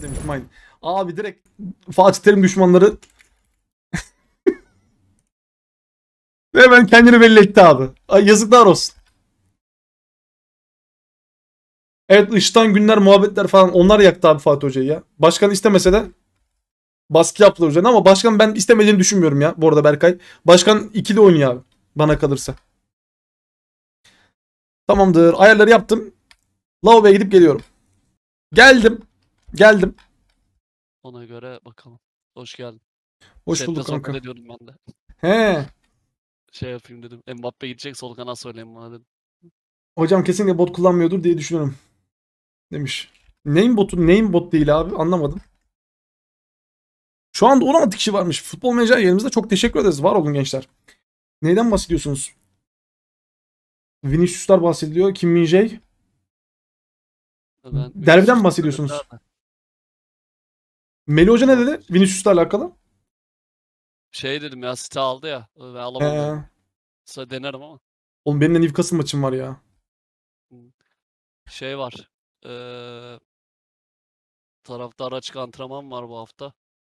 Teşekkürler demiş Mine. Abi direkt Fatih Terim düşmanları hemen kendini belli etti abi. Ay, yazıklar olsun. Evet ışıtan günler muhabbetler falan onlar yaktı abi Fatih Hoca'yı ya. Başkan istemese de baskı yaptılar üzerine ama başkan ben istemediğini düşünmüyorum ya bu arada Berkay. Başkan ikili oynuyor abi bana kalırsa. Tamamdır ayarları yaptım. Lavaboya gidip geliyorum. Geldim. Geldim. Ona göre bakalım. Hoş geldin. Hoş Sette bulduk kanka. ediyordum ben de. He. Şey yapayım dedim. Mbappe gidecek sol kanat söyleyeyim bana dedim. Hocam kesinlikle bot kullanmıyordur diye düşünüyorum. Demiş. Name botu name bot değil abi anlamadım. Şu anda 16 kişi varmış. Futbol menajer yerimizde çok teşekkür ederiz. Var olun gençler. Neyden bahsediyorsunuz? Vinicius'lar bahsediliyor. Kim Min Derbiden mi bahsediyorsunuz? Meli Hoca ne dedi? Vinicius'la alakalı. Şey dedim ya site aldı ya. Ben alamadım. Ee... Sonra denerim ama. Oğlum benimle Nivkas'ın maçım var ya. Şey var. Ee, taraftar açık antrenman var bu hafta.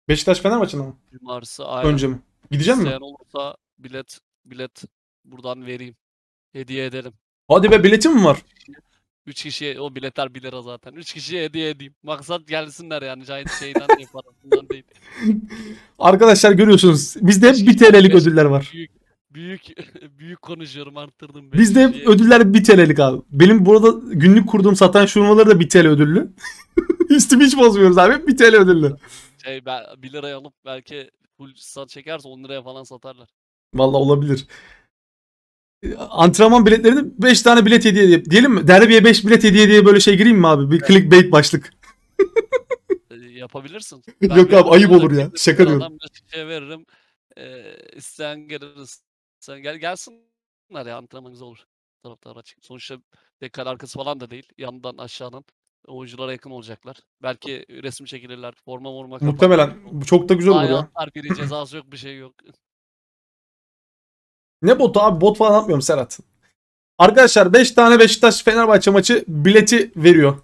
Beşiktaş Fener maçına mı? Cumartesi aynen. Önce mi? Gideceğim mi? İsteyen olursa bilet bilet buradan vereyim. Hediye ederim. Hadi be biletim mi var? 3 kişiye o biletler 1 lira zaten. 3 kişiye hediye edeyim. Maksat gelsinler yani Cahit şeyden değil parasından değil. Arkadaşlar görüyorsunuz bizde hep 1 TL'lik ödüller var. Büyük büyük büyük konuşuyorum arttırdım. Bizde hep ödüller 1 TL'lik abi. Benim burada günlük kurduğum satan şurmaları da 1 TL ödüllü. Üstümü hiç bozmuyoruz abi 1 TL ödüllü. Şey ben 1 liraya alıp belki full sat çekerse 10 liraya falan satarlar. Valla olabilir antrenman biletlerini 5 tane bilet hediye diye diyelim mi? Derbiye 5 bilet hediye diye böyle şey gireyim mi abi? Bir clickbait başlık. E, yapabilirsin. Ben Yok abi ayıp olur ya. Şaka diyorum. Şey veririm. Ee, isteyen gelir. Sen gel gelsinler ya antrenman güzel olur. Taraftar açık. Sonuçta dekar arkası falan da değil. Yandan aşağıdan oyunculara yakın olacaklar. Belki resim çekilirler. Forma vurmak. Muhtemelen. Çok da güzel olur ya. biri cezası yok bir şey yok. Ne botu abi bot falan yapmıyorum Serhat. Arkadaşlar 5 tane Beşiktaş Fenerbahçe maçı bileti veriyor.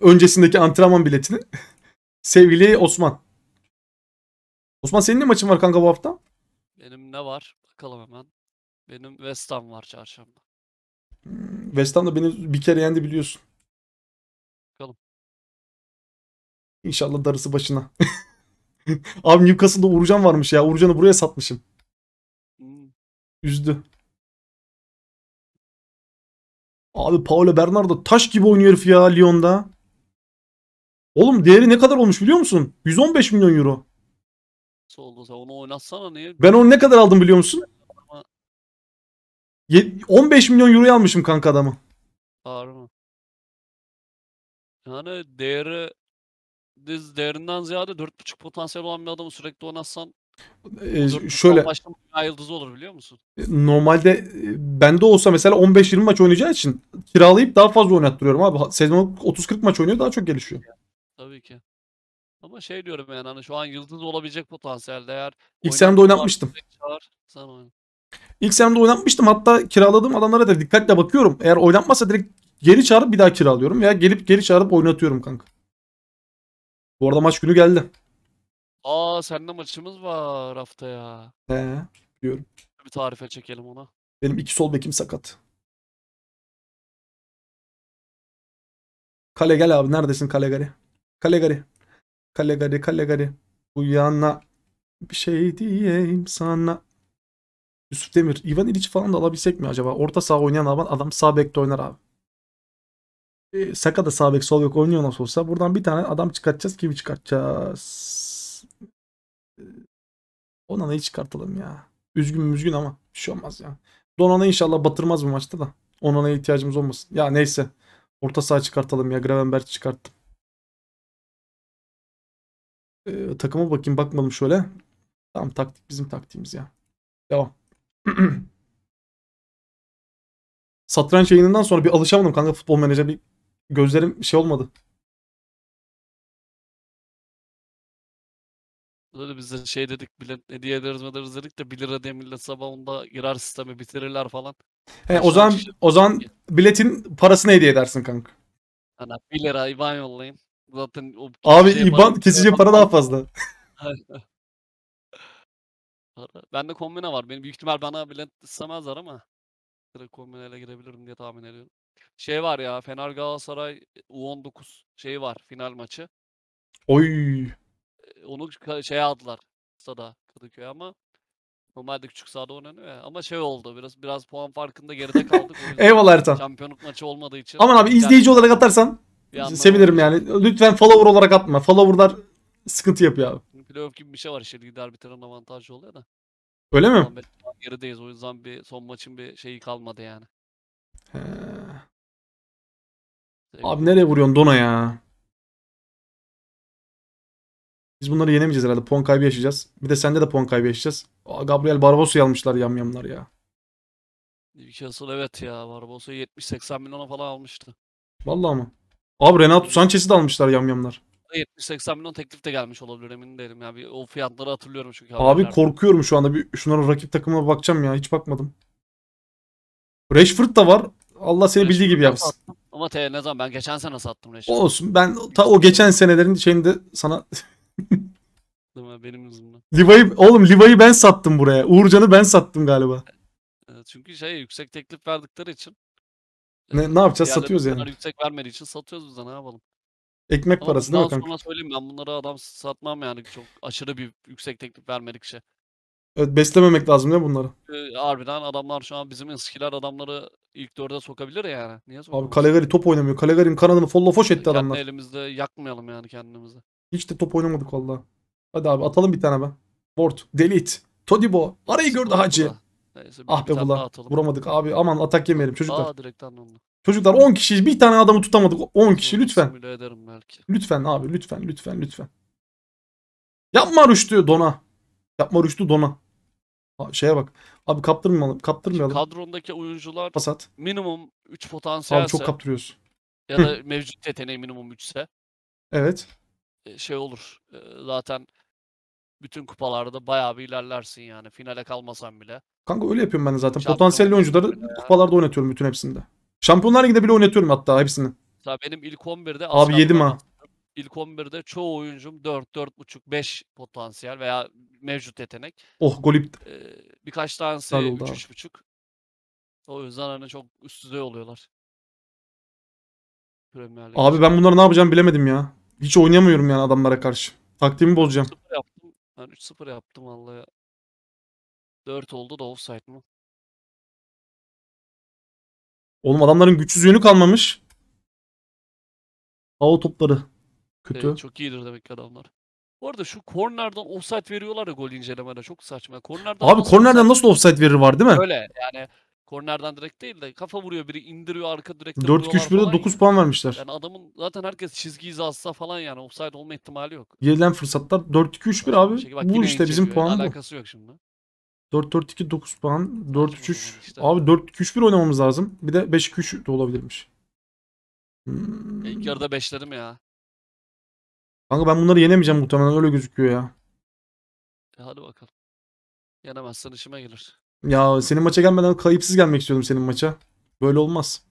Öncesindeki antrenman biletini. Sevgili Osman. Osman senin ne maçın var kanka bu hafta? Benim ne var? Bakalım hemen. Benim West Ham var çarşamba. Hmm, West Ham da beni bir kere yendi biliyorsun. Bakalım. İnşallah darısı başına. Abi Newcastle'da Uğurcan varmış ya. Uğurcan'ı buraya satmışım. Üzdü. Abi Paolo Bernardo taş gibi oynuyor herif ya Lyon'da. Oğlum değeri ne kadar olmuş biliyor musun? 115 milyon euro. Nasıl oldu sen onu oynatsana niye? Ben onu ne kadar aldım biliyor musun? 15 milyon euroya almışım kanka adamı. Ağır mı? Yani değeri diz değerinden ziyade 4.5 potansiyel olan bir adamı sürekli oynatsan ee, şöyle başta yıldızı olur biliyor musun? Normalde e, bende olsa mesela 15-20 maç oynayacağı için kiralayıp daha fazla oynattırıyorum abi. Sezon 30-40 maç oynuyor daha çok gelişiyor. Tabii ki. Ama şey diyorum yani hani şu an yıldız olabilecek potansiyel değer. İlk senemde oynatmıştım. İlk senemde oynatmıştım. Hatta kiraladığım adamlara da dikkatle bakıyorum. Eğer oynatmazsa direkt geri çağırıp bir daha kiralıyorum veya gelip geri çağırıp oynatıyorum kanka. Bu arada maç günü geldi. Aa seninle maçımız var haftaya. He diyorum. Bir tarife çekelim ona. Benim iki sol bekim sakat. Kale gel abi. Neredesin kale Kale Kalegari? Kalegari. Kalegari Kalegari. Bu yana bir şey diyeyim sana. Yusuf Demir. Ivan İliç falan da alabilsek mi acaba? Orta saha oynayan adam, adam sağ bekte oynar abi. E, Saka da sağ bek sol bek oynuyor nasıl olsa. Buradan bir tane adam çıkartacağız. Kimi çıkartacağız? Ee, Onana'yı çıkartalım ya. Üzgün müzgün ama bir şey olmaz ya. Donana inşallah batırmaz bu maçta da. Onana'ya ihtiyacımız olmasın. Ya neyse. Orta saha çıkartalım ya. Gravenberg çıkarttım. Ee, takıma bakayım bakmadım şöyle. Tamam taktik bizim taktiğimiz ya. Devam. Satranç yayınından sonra bir alışamadım kanka futbol menajer bir gözlerim şey olmadı. Böyle bize şey dedik bilet hediye ederiz ederiz dedik de 1 lira diye millet sabahında girer sistemi bitirirler falan. He, o zaman o zaman biletin parasını hediye edersin kanka. Ana 1 lira IBAN yollayın. Zaten o Abi IBAN kesici para daha fazla. Ben de kombine var. Benim büyük ihtimal bana bilet istemezler ama direkt kombineyle girebilirim diye tahmin ediyorum. Şey var ya Fener Galatasaray U19 şeyi var final maçı. Oy onu şeye aldılar. Sada Kadıköy ama normalde küçük sahada oynanıyor ya. Ama şey oldu biraz biraz puan farkında geride kaldık. Eyvallah Ertan. Şampiyonluk maçı olmadığı için. Aman abi izleyici olarak atarsan sevinirim yani. Lütfen follower olarak atma. Follower'lar sıkıntı yapıyor abi. Playoff gibi bir şey var işte lider bitiren avantajı oluyor da. Öyle mi? Gerideyiz o yüzden bir son maçın bir şeyi kalmadı yani. He. Abi nereye vuruyorsun Dona ya? Biz bunları yenemeyeceğiz herhalde. Puan kaybı yaşayacağız. Bir de sende de puan kaybı yaşayacağız. Aa, Gabriel Barboso'yu almışlar yam yamlar ya. Newcastle evet ya. Barbosa 70-80 bin ona falan almıştı. Vallahi mı? Abi Renato Sanchez'i de almışlar yam yamlar 70-80 milyon teklif de gelmiş olabilir emin değilim ya. Bir, o fiyatları hatırlıyorum çünkü. Abi haberlerde. korkuyorum şu anda. Bir, şunların rakip takımına bakacağım ya. Hiç bakmadım. Rashford da var. Allah seni bildiği gibi yapsın. Ama te, ne zaman ben geçen sene sattım Rashford'u. Olsun ben ta o geçen senelerin şeyinde sana benim uzunluğum. Liva'yı, oğlum Liva'yı ben sattım buraya. Uğurcan'ı ben sattım galiba. Ee, çünkü şey yüksek teklif verdikleri için. Ne, ne yapacağız? Satıyoruz yani. Yüksek vermediği için satıyoruz biz de ne yapalım. Ekmek Ama parası değil mi kanka? söyleyeyim ben bunlara adam satmam yani çok aşırı bir yüksek teklif vermedik şey. Evet beslememek lazım ya mi bunları? Ee, harbiden adamlar şu an bizim eskiler adamları ilk dörde sokabilir yani. Niye Abi Kaleveri top oynamıyor. Kaleveri'nin kanadını follow foş etti Kendi adamlar. elimizde yakmayalım yani kendimizi. Hiç de top oynamadık valla. Hadi abi atalım bir tane ben. Bort, Delete, Todibo. Arayı gördü Hacı. Neyse, ah be bula. Vuramadık abi. Aman atak yemeyelim çocuklar. Aa, direkt Çocuklar 10 kişi bir tane adamı tutamadık. 10 kişi lütfen. Lütfen abi lütfen lütfen lütfen. Yapma rüştü dona. Yapma rüştü dona. Ha, şeye bak. Abi kaptırmayalım. Kaptırmayalım. kadrondaki oyuncular Pasat. minimum 3 potansiyelse. Abi çok kaptırıyorsun. Ya da mevcut yeteneği minimum 3 ise. Evet şey olur. Zaten bütün kupalarda bayağı bir ilerlersin yani. Finale kalmasan bile. Kanka öyle yapıyorum ben de zaten. Şampiyon Potansiyelli oyuncuları ya. kupalarda oynatıyorum bütün hepsinde. Şampiyonlar Ligi'de bile oynatıyorum hatta hepsini. Mesela benim ilk 11'de Abi yedim ha. İlk 11'de çoğu oyuncum 4, 4.5, 5 potansiyel veya mevcut yetenek. Oh golip ipti. Ee, birkaç tanesi 3, 3.5. O yüzden hani çok üst düzey oluyorlar. Abi ben bunları ne yapacağım bilemedim ya. Hiç oynayamıyorum yani adamlara karşı. Taktiğimi bozacağım. 0 yaptım. Ben 3-0 yaptım vallahi. 4 oldu da offside mı? Oğlum adamların güçsüz yönü kalmamış. Hava topları. Kötü. Evet, çok iyidir demek ki adamlar. Bu arada şu kornerden offside veriyorlar ya gol incelemede çok saçma. Kornerden Abi kornerden nasıl offside verir var değil mi? Öyle yani Kornerden direkt değil de kafa vuruyor biri indiriyor arka direkte. 4 2 3 1'de 9 puan vermişler. Yani adamın zaten herkes çizgi hizası falan yani offside olma ihtimali yok. Yenilen fırsatlar 4 2 3 1 abi. Şey, bak, bu işte bizim puan bu. Alakası yok şimdi. 4-4-2 9 puan. 4-3-3. Abi 4-2-3-1 oynamamız lazım. Bir de 5-2-3 de olabilirmiş. Hmm. İlk yarıda 5'lerim ya. Kanka ben bunları yenemeyeceğim muhtemelen öyle gözüküyor ya. E hadi bakalım. Yenemezsen işime gelir. Ya senin maça gelmeden kayıpsız gelmek istiyordum senin maça. Böyle olmaz.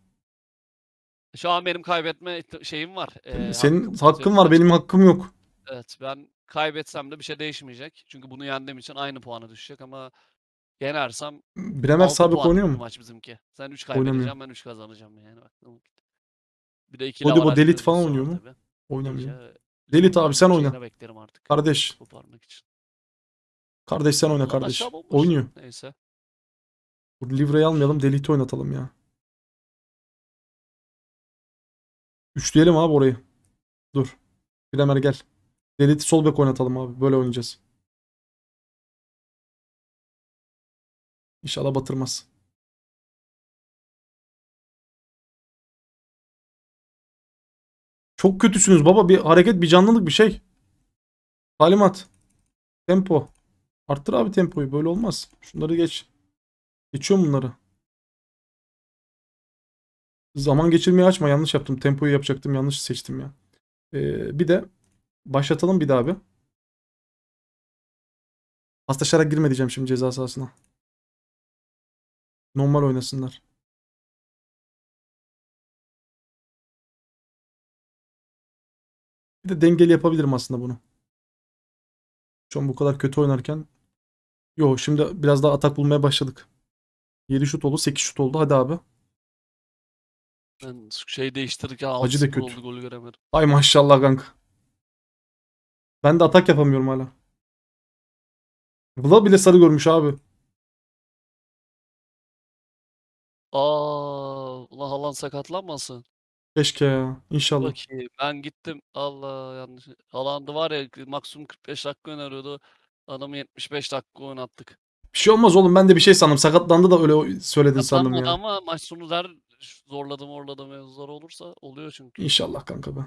Şu an benim kaybetme şeyim var. Ee, senin hakkım, hakkın var, benim şey hakkım yok. Evet, ben kaybetsem de bir şey değişmeyecek. Çünkü bunu yendiğim için aynı puanı düşecek ama yenersem Bremer sabık oynuyor mu? Maç bizimki. Sen 3 kaybedeceğim, ben 3 kazanacağım yani. Bak, bir de ikili Odibo Delit falan şey oynuyor mu? Oynamıyor. Delit e, abi sen oyna. Beklerim artık. Kardeş. için. Kardeş sen oyna kardeş. Oynuyor. Neyse. Dur Livra'yı almayalım. Delete oynatalım ya. Üçleyelim abi orayı. Dur. Bremer gel. Delete sol bek oynatalım abi. Böyle oynayacağız. İnşallah batırmaz. Çok kötüsünüz baba. Bir hareket, bir canlılık, bir şey. Talimat. Tempo. Arttır abi tempoyu. Böyle olmaz. Şunları geç. Geçiyorum bunları. Zaman geçirmeyi açma. Yanlış yaptım. Tempoyu yapacaktım. Yanlış seçtim ya. Ee, bir de başlatalım bir daha bir. Hastaşara girme diyeceğim şimdi ceza sahasına. Normal oynasınlar. Bir de dengeli yapabilirim aslında bunu. Şu an bu kadar kötü oynarken. Yo şimdi biraz daha atak bulmaya başladık. 7 şut oldu 8 şut oldu hadi abi. Ben şey değiştirirken 6 Acı da kötü. oldu golü Ay maşallah kanka. Ben de atak yapamıyorum hala. Vla bile sarı görmüş abi. Aa, Allah Haaland sakatlanmasın. Keşke ya. İnşallah. Bakayım ben gittim. Allah yanlış. Haaland'ı var ya maksimum 45 dakika öneriyordu. Adamı 75 dakika oynattık. Bir şey olmaz oğlum ben de bir şey sandım. Sakatlandı da öyle söyledin sandım ya. Ama maç sonu der zorladım orladım mevzular olursa oluyor çünkü. İnşallah kanka be.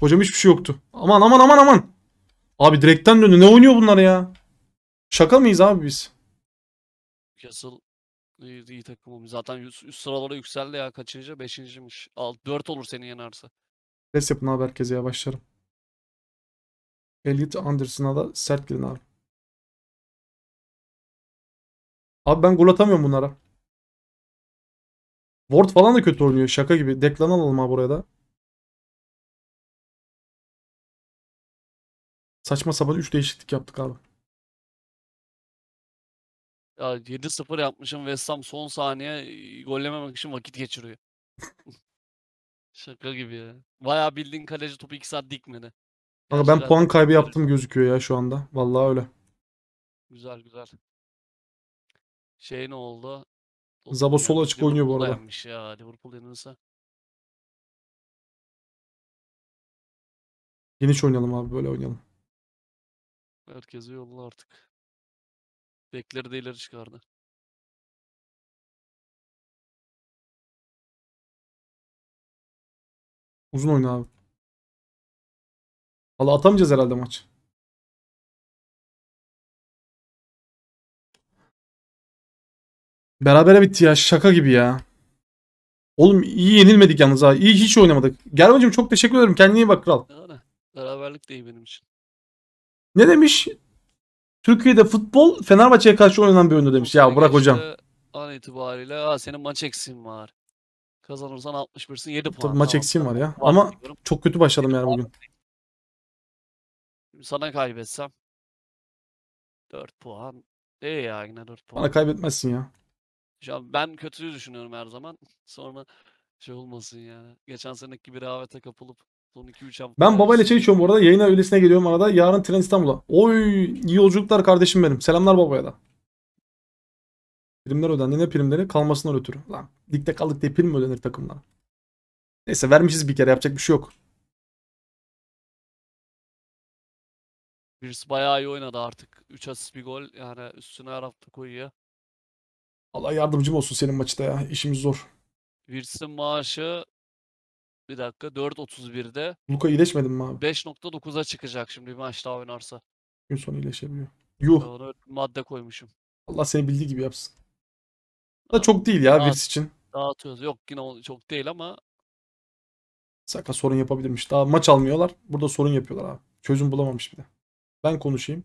Hocam hiçbir şey yoktu. Aman aman aman aman. Abi direkten döndü. Ne oynuyor bunlar ya? Şaka mıyız abi biz? Newcastle iyi, iyi takımım. Zaten üst, üst sıralara yükseldi ya. Kaçıncı? Beşinciymiş. Alt, dört olur seni yenerse. Res yapın abi herkese ya Elliot Anderson'a da sert girin abi. Abi ben gol atamıyorum bunlara. Ward falan da kötü oynuyor şaka gibi. Deklan alalım abi buraya da. Saçma sapan 3 değişiklik yaptık abi. Ya 7-0 yapmışım West Ham son saniye gollememek için vakit geçiriyor. Şaka gibi ya. Bayağı bildiğin kaleci topu 2 saat dikmedi. Kanka ben puan kaybı yaptım gözüküyor ya şu anda. Vallahi öyle. Güzel güzel. Şey ne oldu? Zaba sol açık Liverpool oynuyor bu arada. Dayanmış ya Liverpool yanılırsa. Geniş oynayalım abi böyle oynayalım. Herkesi yolla artık. Bekleri de ileri çıkardı. Uzun oyna abi. Valla atamayacağız herhalde maç. Berabere bitti ya. Şaka gibi ya. Oğlum iyi yenilmedik yalnız ha. İyi hiç oynamadık. Germancığım çok teşekkür ederim. Kendine iyi bak kral. Beraberlik de iyi benim için. Ne demiş? Türkiye'de futbol Fenerbahçe'ye karşı oynanan bir oyundu demiş. Ya bırak hocam. An itibariyle ha, senin maç eksiğin var. Kazanırsan 60 7 puan. Tabii maç Tamam, var ya. tamam. Ama Bakıyorum. çok kötü başladım yani bugün. Sana kaybetsem 4 puan. Değil ya yine 4 puan. Bana kaybetmezsin ya. Şu an ben kötüyü düşünüyorum her zaman. Sonra şey olmasın yani. Geçen seneki bir rehavete kapılıp son 2-3 hafta. Ben babayla çay şey içiyorum bu arada. Yayına öylesine geliyorum arada. Yarın tren İstanbul'a. Oy iyi yolculuklar kardeşim benim. Selamlar babaya da. Primler ödendi. Ne primleri? Kalmasından ötürü. Lan dikte kaldık diye prim mi ödenir takımlara? Neyse vermişiz bir kere. Yapacak bir şey yok. Birisi bayağı iyi oynadı artık. 3 asist bir gol. Yani üstüne her hafta koyuyor. Allah yardımcım olsun senin maçta ya. İşimiz zor. Wilson maaşı bir dakika 4.31'de Luka iyileşmedi mi abi? 5.9'a çıkacak şimdi bir maç daha oynarsa. Gün sonu iyileşebiliyor. Yuh. Ona madde koymuşum. Allah seni bildiği gibi yapsın. Da çok değil ya Daha- için. Dağıtıyoruz. Yok yine o- çok değil ama Saka sorun yapabilirmiş. Daha maç almıyorlar. Burada sorun yapıyorlar abi. Çözüm bulamamış bir de. Ben konuşayım.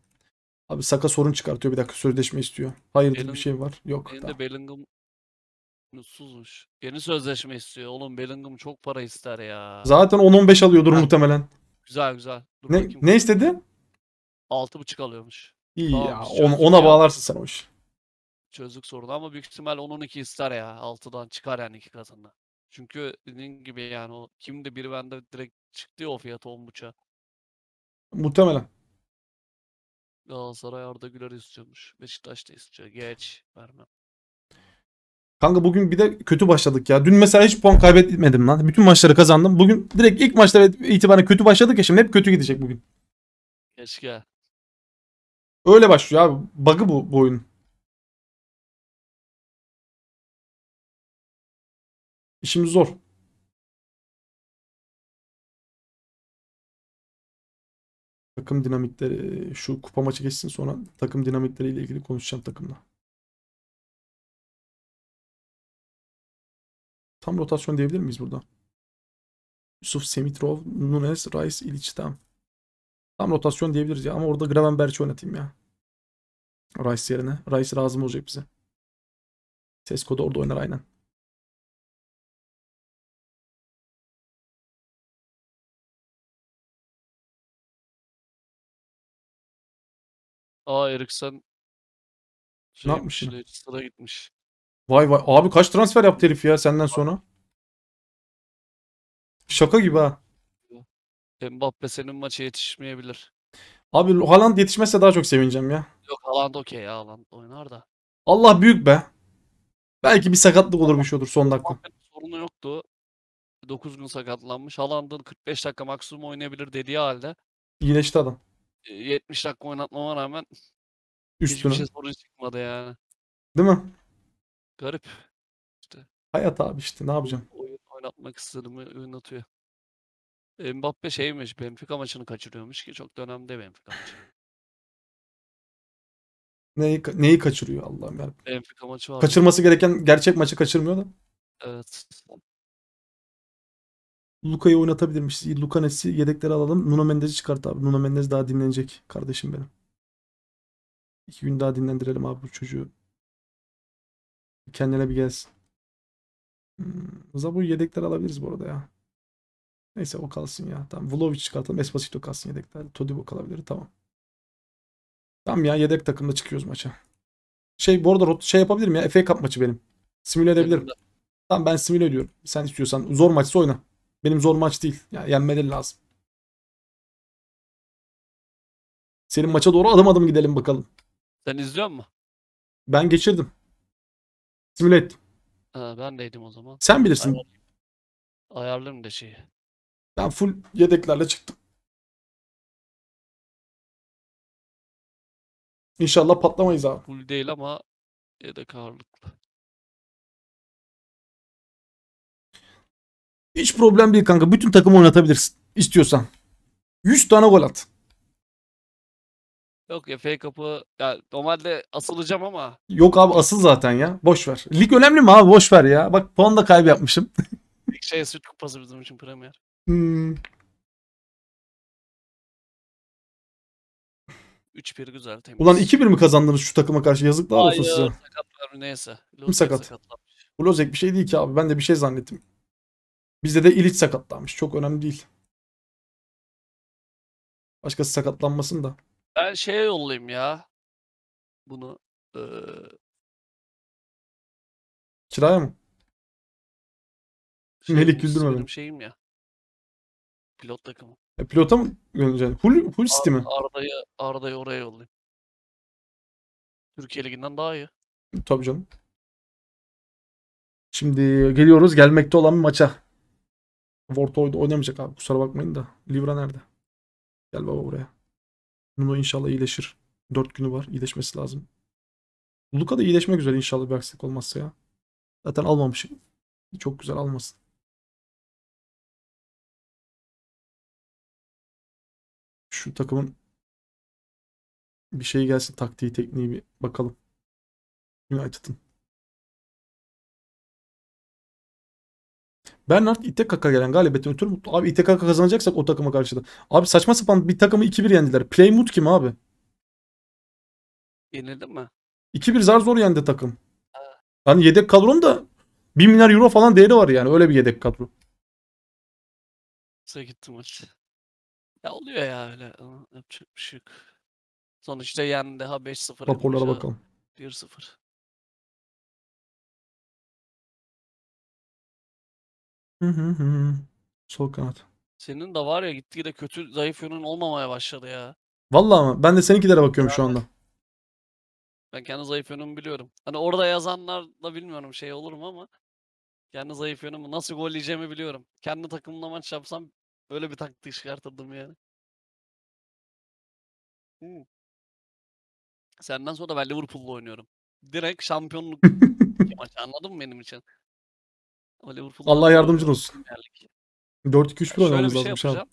Abi Saka sorun çıkartıyor. Bir dakika sözleşme istiyor. Hayırdır Benim- bir şey var? Yok. Benim de Bellingham mutsuzmuş. Yeni sözleşme istiyor. Oğlum Bellingham çok para ister ya. Zaten 10-15 alıyordur Ha. muhtemelen. güzel güzel. Dur Ne, bakayım. ne istedi? 6.5 alıyormuş. İyi Tamam, ya. biz On, ona ya. bağlarsın sen o işi. Çözdük sorunu ama büyük ihtimal 10-12 ister ya. 6'dan çıkar yani iki katına. Çünkü dediğin gibi yani o kimde biri bende direkt çıktı ya o fiyatı 10.5'a. Muhtemelen. Galatasaray Arda Güler istiyormuş. Beşiktaş da istiyor. Geç. Vermem. Kanka bugün bir de kötü başladık ya. Dün mesela hiç puan kaybetmedim lan. Bütün maçları kazandım. Bugün direkt ilk maçlara itibaren kötü başladık ya şimdi hep kötü gidecek bugün. Keşke. Öyle başlıyor abi. Bug'ı bu, bu oyun. İşimiz zor. takım dinamikleri e, şu kupa maçı geçsin sonra takım dinamikleriyle ilgili konuşacağım takımla. Tam rotasyon diyebilir miyiz burada? Yusuf Semitrov, Nunes, Rice, Ilic tam. Tam rotasyon diyebiliriz ya ama orada Gravenberch'i oynatayım ya. Rice yerine. Rice lazım olacak bize. Sesko da orada oynar aynen. Aa Eriksen Ne şey yapmış Leicester'a gitmiş. Vay vay. Abi kaç transfer yaptı herif ya senden sonra? Şaka gibi ha. Mbappe senin maça yetişmeyebilir. Abi Haaland yetişmezse daha çok sevineceğim ya. Yok Haaland okey ya Haaland oynar da. Allah büyük be. Belki bir sakatlık olur bir şey olur son dakika. Sorunu yoktu. 9 gün sakatlanmış. Haaland'ın 45 dakika maksimum oynayabilir dediği halde. İyileşti adam. 70 dakika oynatmama rağmen Üstüne. hiçbir şey sorun çıkmadı yani. Değil mi? Garip. İşte Hayat abi işte ne yapacağım? oyun oynatmak istediğimi oynatıyor. Mbappe şeymiş Benfica maçını kaçırıyormuş ki çok da önemli Benfica maçı. Neyi, neyi kaçırıyor Allah'ım ya. Benfica maçı var. Kaçırması gereken gerçek maçı kaçırmıyor da. Evet. Luka'yı oynatabilirmiş. Luka Nes'i yedekleri alalım. Nuno Mendes'i çıkart abi. Nuno Mendes daha dinlenecek kardeşim benim. İki gün daha dinlendirelim abi bu çocuğu. Kendine bir gelsin. Hmm, Zabu yedekler alabiliriz bu arada ya. Neyse o kalsın ya. Tamam. Vulovic çıkartalım. Espacito kalsın yedekler. Todibo kalabilir. Tamam. Tamam ya yedek takımda çıkıyoruz maça. Şey bu arada şey yapabilirim ya. FA Cup maçı benim. Simüle edebilirim. Tamam ben simüle ediyorum. Sen istiyorsan zor maçsa oyna. Benim zor maç değil. Yani yenmeleri lazım. Senin maça doğru adım adım gidelim bakalım. Sen izliyor musun? Ben geçirdim. Simüle ettim. Ha, ben deydim o zaman. Sen bilirsin. Ayar, ayarlarım da şeyi. Ben full yedeklerle çıktım. İnşallah patlamayız abi. Full değil ama yedek ağırlıklı. Hiç problem değil kanka. Bütün takımı oynatabilirsin. istiyorsan. 100 tane gol at. Yok ya FA Cup'ı ya normalde asılacağım ama. Yok abi asıl zaten ya. Boş ver. Lig önemli mi abi? Boş ver ya. Bak puan da kaybı yapmışım. Lig şey süt kupası bizim için Premier. Hmm. 3-1 güzel temiz. Ulan 2-1 mi kazandınız şu takıma karşı? Yazıklar olsun size. Hayır sakatlar neyse. Kim sakat? Sakatlanmış. Bu Lozek bir şey değil ki abi. Ben de bir şey zannettim. Bizde de İliç sakatlanmış. Çok önemli değil. Başkası sakatlanmasın da. Ben şeye yollayayım ya. Bunu. Ee... Kiraya mı? Şey, Melik güldürme beni. şeyim ya. Pilot takımı. E, pilota mı göndereceksin? Hul, Hul City mi? Arda'yı Arda'yı oraya yollayayım. Türkiye Ligi'nden daha iyi. Tabii canım. Şimdi geliyoruz gelmekte olan maça. Vortoy'da oynamayacak abi kusura bakmayın da. Livra nerede? Gel baba buraya. Nuno inşallah iyileşir. 4 günü var. İyileşmesi lazım. Luka da iyileşmek üzere inşallah bir aksilik olmazsa ya. Zaten almamışım Çok güzel almasın. Şu takımın bir şey gelsin taktiği tekniği bir bakalım. United'ın. Bernard İTKK'a gelen galibiyetten ötürü mutlu. Abi İTKK kazanacaksak o takıma karşı da. Abi saçma sapan bir takımı 2-1 yendiler. Playmut kim abi? Yenildi mi? 2-1 zar zor yendi takım. Hani yedek kadron da 1 milyar euro falan değeri var yani. Öyle bir yedek kadro. Size gitti maç. Ya oluyor ya öyle. Yapacak bir şey yok. Sonuçta yendi. Ha 5-0. Raporlara bakalım. 1-0. Hı Sol kanat. Senin de var ya gittiği de kötü zayıf yönün olmamaya başladı ya. Vallahi ama ben de seninkilere bakıyorum şu anda. Ben kendi zayıf yönümü biliyorum. Hani orada yazanlar da bilmiyorum şey olur mu ama kendi zayıf yönümü nasıl gol yiyeceğimi biliyorum. Kendi takımımla maç yapsam böyle bir taktiği çıkartırdım yani. Hı. Senden sonra da ben Liverpool'la oynuyorum. Direkt şampiyonluk maçı anladın mı benim için? O Liverpool Allah yardımcın olsun. 4-2-3-1 oynamamız şey lazım şu an.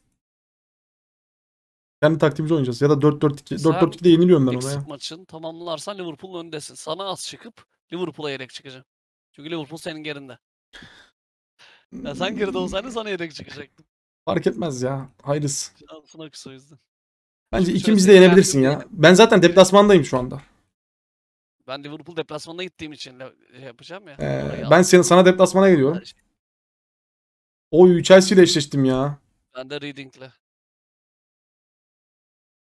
Kendi taktiğimizi oynayacağız. Ya da 4-4-2. 4-4-2'de yeniliyorum ben ona ya. maçın tamamlarsan Liverpool'un öndesin. Sana az çıkıp Liverpool'a yedek çıkacağım. Çünkü Liverpool senin gerinde. Ya sen geride olsaydın sana yedek çıkacaktım. Fark etmez ya. Hayırlısı. Bence Şimdi ikimiz şey de yenebilirsin ya. Ben zaten deplasmandayım şu anda. Ben Liverpool deplasmanına gittiğim için şey yapacağım ya. Ee, ben senin, sana deplasmana geliyorum. Şey. Oy Chelsea ile eşleştim ya. Ben de Reading'le.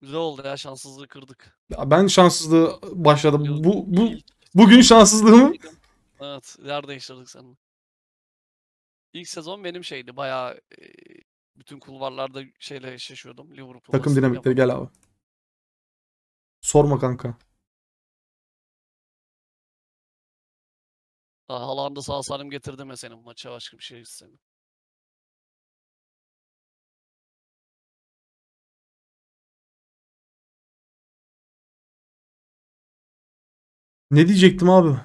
Güzel oldu ya şanssızlığı kırdık. Ya ben şanssızlığı başladım. bu bu bugün şanssızlığım. Evet, yer değiştirdik seninle. İlk sezon benim şeydi. Bayağı e, bütün kulvarlarda şeyle eşleşiyordum. Liverpool'da. Takım dinamikleri yapalım. gel abi. Sorma kanka. Daha Haaland'ı sağ salim getirdi mi senin maça başka bir şey istemiyorum. Ne diyecektim abi?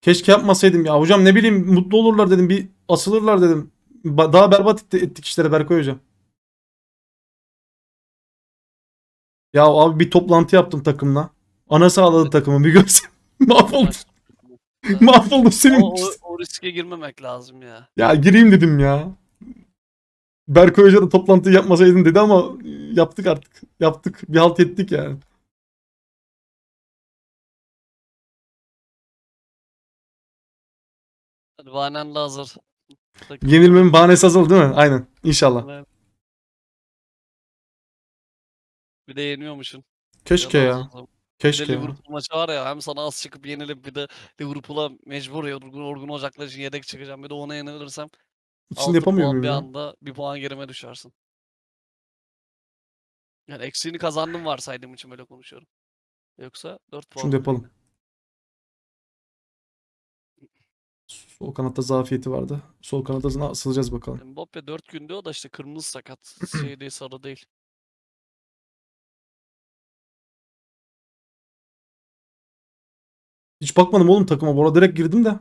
Keşke yapmasaydım ya. Hocam ne bileyim mutlu olurlar dedim. Bir asılırlar dedim. Daha berbat ettik işleri Berkay hocam. Ya abi bir toplantı yaptım takımla. Ana sağladı takımı bir görsün. Mahvoldum. Mahvoldum senin. O, o, o riske girmemek lazım ya. Ya gireyim dedim ya. Berko Hoca da toplantı yapmasaydın dedi ama yaptık artık. Yaptık. Bir halt ettik yani. Bahanen de hazır. Yenilmemin bahanesi hazır değil mi? Aynen. İnşallah. Bir de yeniyormuşsun. Keşke ya. ya. Bir de Keşke. Liverpool maçı var ya hem sana az çıkıp yenilip bir de Liverpool'a mecbur ya Orgun, Orgun Ocak'la için yedek çıkacağım. Bir de ona yenilirsem İkisini 6 puan bir ya? anda bir puan gerime düşersin. Yani eksiğini kazandım varsaydığım için böyle konuşuyorum. Yoksa 4 puan. Şunu yapalım. Sol kanatta zafiyeti vardı. Sol kanada sılacağız bakalım. Mbappe 4 günde o da işte kırmızı sakat. Şey değil sarı değil. Hiç bakmadım oğlum takıma. Bora direkt girdim de.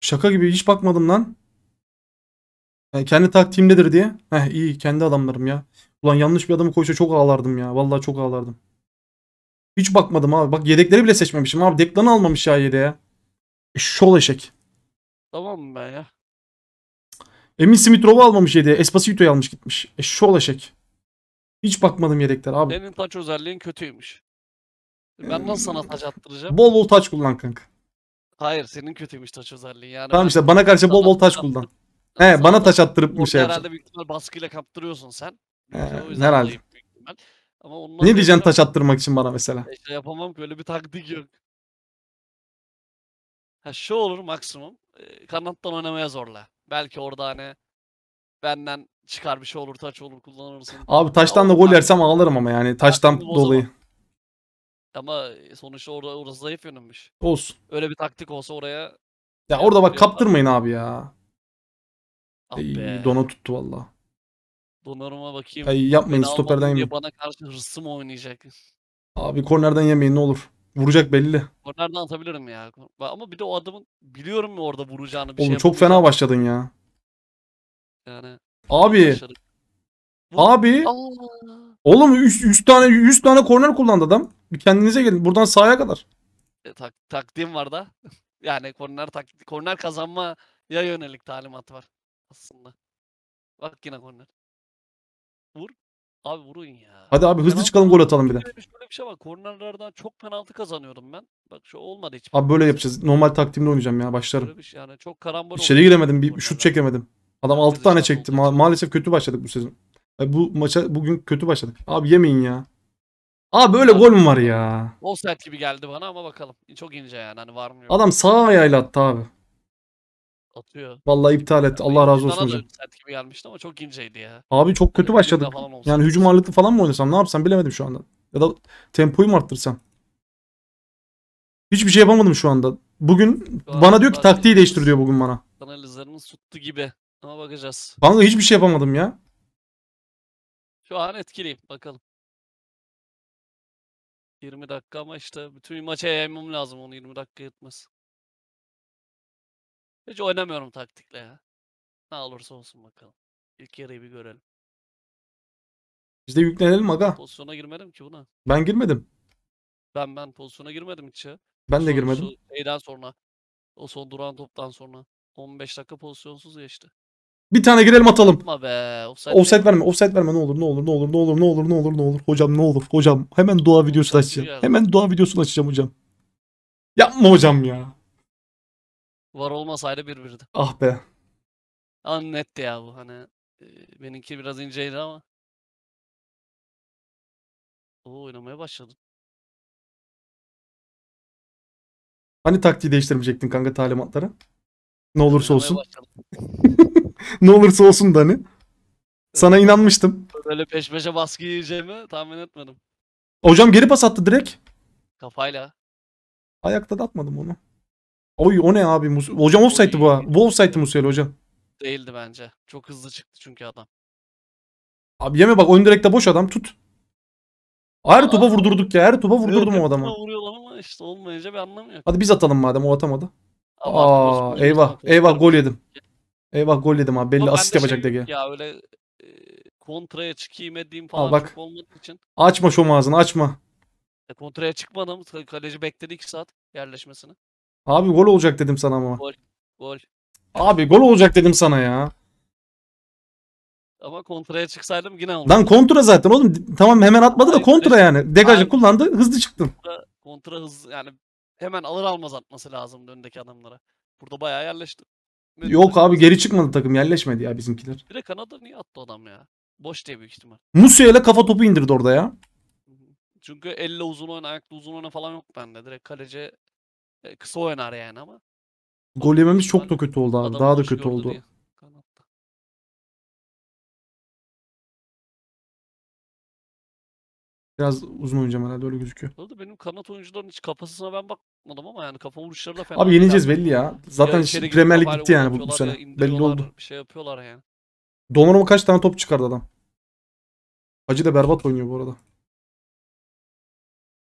Şaka gibi hiç bakmadım lan. Yani kendi taktiğimdedir diye. Heh iyi kendi adamlarım ya. Ulan yanlış bir adamı koysa çok ağlardım ya. Vallahi çok ağlardım. Hiç bakmadım abi. Bak yedekleri bile seçmemişim abi. Deklan'ı almamış ya yedeğe. E, şol eşek. Tamam be ya. Emin Smitrov'u almamış yedeğe. Espacito'yu almış gitmiş. E, şol eşek. Hiç bakmadım yedekler abi. Senin taç özelliğin kötüymüş. Ben nasıl ee, sana taç attıracağım? Bol bol taç kullan kanka. Hayır senin kötüymüş taç özelliği yani. Tamam işte bana karşı bol bol taç Sana- kullan. Sana- bana taç attırıp Orada bir şey yapacaksın. herhalde büyük ihtimal baskıyla kaptırıyorsun sen. Büyük He, herhalde. Ama Ne diyeceksin taç attırmak için bana mesela? E, şey yapamam ki öyle bir taktik yok. Ha şu olur maksimum. e, kanattan oynamaya zorla. Belki orada hani benden çıkar bir şey olur taç olur kullanırsın. Abi taçtan da gol yersem ağlarım ama yani taçtan Taktığını bozamam. dolayı. Ama sonuçta orada orası zayıf yönünmüş. Olsun. Öyle bir taktik olsa oraya Ya şey orada bak kaptırmayın abi ya. ah Ey, be. tuttu valla. Donnarumma bakayım. Ay yapmayın Beni stoperden yemeyin. bana karşı hırsım oynayacak. Abi kornerden yemeyin ne olur. Vuracak belli. Kornerden atabilirim ya. Ama bir de o adamın biliyorum orada vuracağını bir şey Oğlum şey çok fena başladın ya. Yani Abi, abi. Allah. oğlum 100 tane 100 tane korner kullandı adam. Bir kendinize gelin. Buradan sahaya kadar. E, tak, taktiğim var da. yani korner, tak, korner kazanmaya yönelik talimatı var aslında. Bak yine korner. Vur. Abi vurun ya. Hadi abi hızlı çıkalım gol atalım bir de. Şöyle bir şey var. kornerlerden çok penaltı kazanıyorum ben. Bak şu olmadı hiç. Abi böyle şey. yapacağız. Normal taktiğimde oynayacağım ya başlarım. Böyle bir şey yani çok karambol İçeri giremedim. Bir şut çekemedim. Adam 6 tane çekti. Ma- maalesef kötü başladık bu sezon. E, bu maça bugün kötü başladık. Abi yemeyin ya. Abi böyle gol mü var ya? Offside gibi geldi bana ama bakalım. Çok ince yani hani var mı yok. Adam sağ ayağıyla attı abi. Atıyor. Vallahi iptal et. Allah razı olsun hocam. Offside gibi gelmişti ama çok inceydi ya. Abi çok kötü başladık. Yani hücum ağırlıklı falan mı oynasam ne yapsam bilemedim şu anda. Ya da tempoyu mu arttırsam? Hiçbir şey yapamadım şu anda. Bugün Doğru, bana diyor ki taktiği değiştir diyor bugün bana. Analizlerimiz tuttu gibi. Ama bakacağız. Kanka hiçbir şey yapamadım ya. Şu an etkileyim bakalım. 20 dakika ama işte bütün maça yaymam lazım onu 20 dakika yetmez. Hiç oynamıyorum taktikle ya. Ne olursa olsun bakalım. İlk yarıyı bir görelim. Biz de yüklenelim aga. Pozisyona girmedim ki buna. Ben girmedim. Ben ben pozisyona girmedim hiç ya. Ben de girmedim. Şeyden sonra. O son duran toptan sonra. 15 dakika pozisyonsuz geçti. Bir tane girelim atalım. Yapma be. offset offside verme. offset verme ne olur ne olur ne olur ne olur ne olur ne olur ne olur. Hocam ne olur hocam. Hemen dua videosunu açacağım. Hemen dua videosunu açacağım hocam. Yapma hocam ya. Var olmaz ayrı bir Ah be. An ya bu hani. E, benimki biraz inceydi ama. Oo oynamaya başladım. Hani taktiği değiştirmeyecektin kanka talimatları? Ne olursa olsun. ne olursa olsun Dani. Sana evet. inanmıştım. Böyle peş peşe baskı yiyeceğimi tahmin etmedim. Hocam geri pas attı direkt. Kafayla. Ayakta da atmadım onu. Oy o ne abi? Mus hocam offside'di bu ha. Bu offside'di Musiel hocam. Değildi bence. Çok hızlı çıktı çünkü adam. Abi yeme bak oyun direkte boş adam tut. Her topa vurdurduk ya. Her topa vurdurdum evet, o adamı. Vuruyorlar ama işte olmayınca bir anlamı yok. Hadi biz atalım madem o atamadı. Aa, Aa eyvah. Eyvah gol yedim. Eyvah gol dedim abi. Belli Ama asist yapacak şey, Dege. Ya öyle e, kontraya çıkayım edeyim falan bak. çok olmadığı için. Açma şu ağzını açma. E, kontraya çıkmadım. Kaleci bekledi 2 saat yerleşmesini. Abi gol olacak dedim sana ama. Gol. Gol. Abi gol olacak dedim sana ya. Ama kontraya çıksaydım yine olurdu. Lan kontra zaten oğlum. Tamam hemen atmadı Hayır, da kontra şey yani. Degajı kullandı hızlı çıktım. Kontra, kontra hızlı yani hemen alır almaz atması lazım öndeki adamlara. Burada bayağı yerleştim. Yok abi geri çıkmadı takım yerleşmedi ya bizimkiler. Bir de Kanada niye attı adam ya? Boş diye büyük ihtimal. Musiala kafa topu indirdi orada ya. Çünkü elle uzun oyna, ayakla uzun oyna falan yok bende. Direkt kaleci e, kısa oynar yani ama. Gol yememiz çok da kötü oldu abi. Daha da kötü oldu. Diye. Biraz uzun oynayacağım herhalde öyle gözüküyor. Burada benim kanat oyuncuların hiç kafasına ben bakmadım ama yani kafa vuruşları da fena. Abi yeneceğiz belli ya. Zaten ya Premier Lig gitti yani bu, bu sene. belli oldu. Bir şey yapıyorlar yani. Donnarumma kaç tane top çıkardı adam. Hacı da berbat oynuyor bu arada.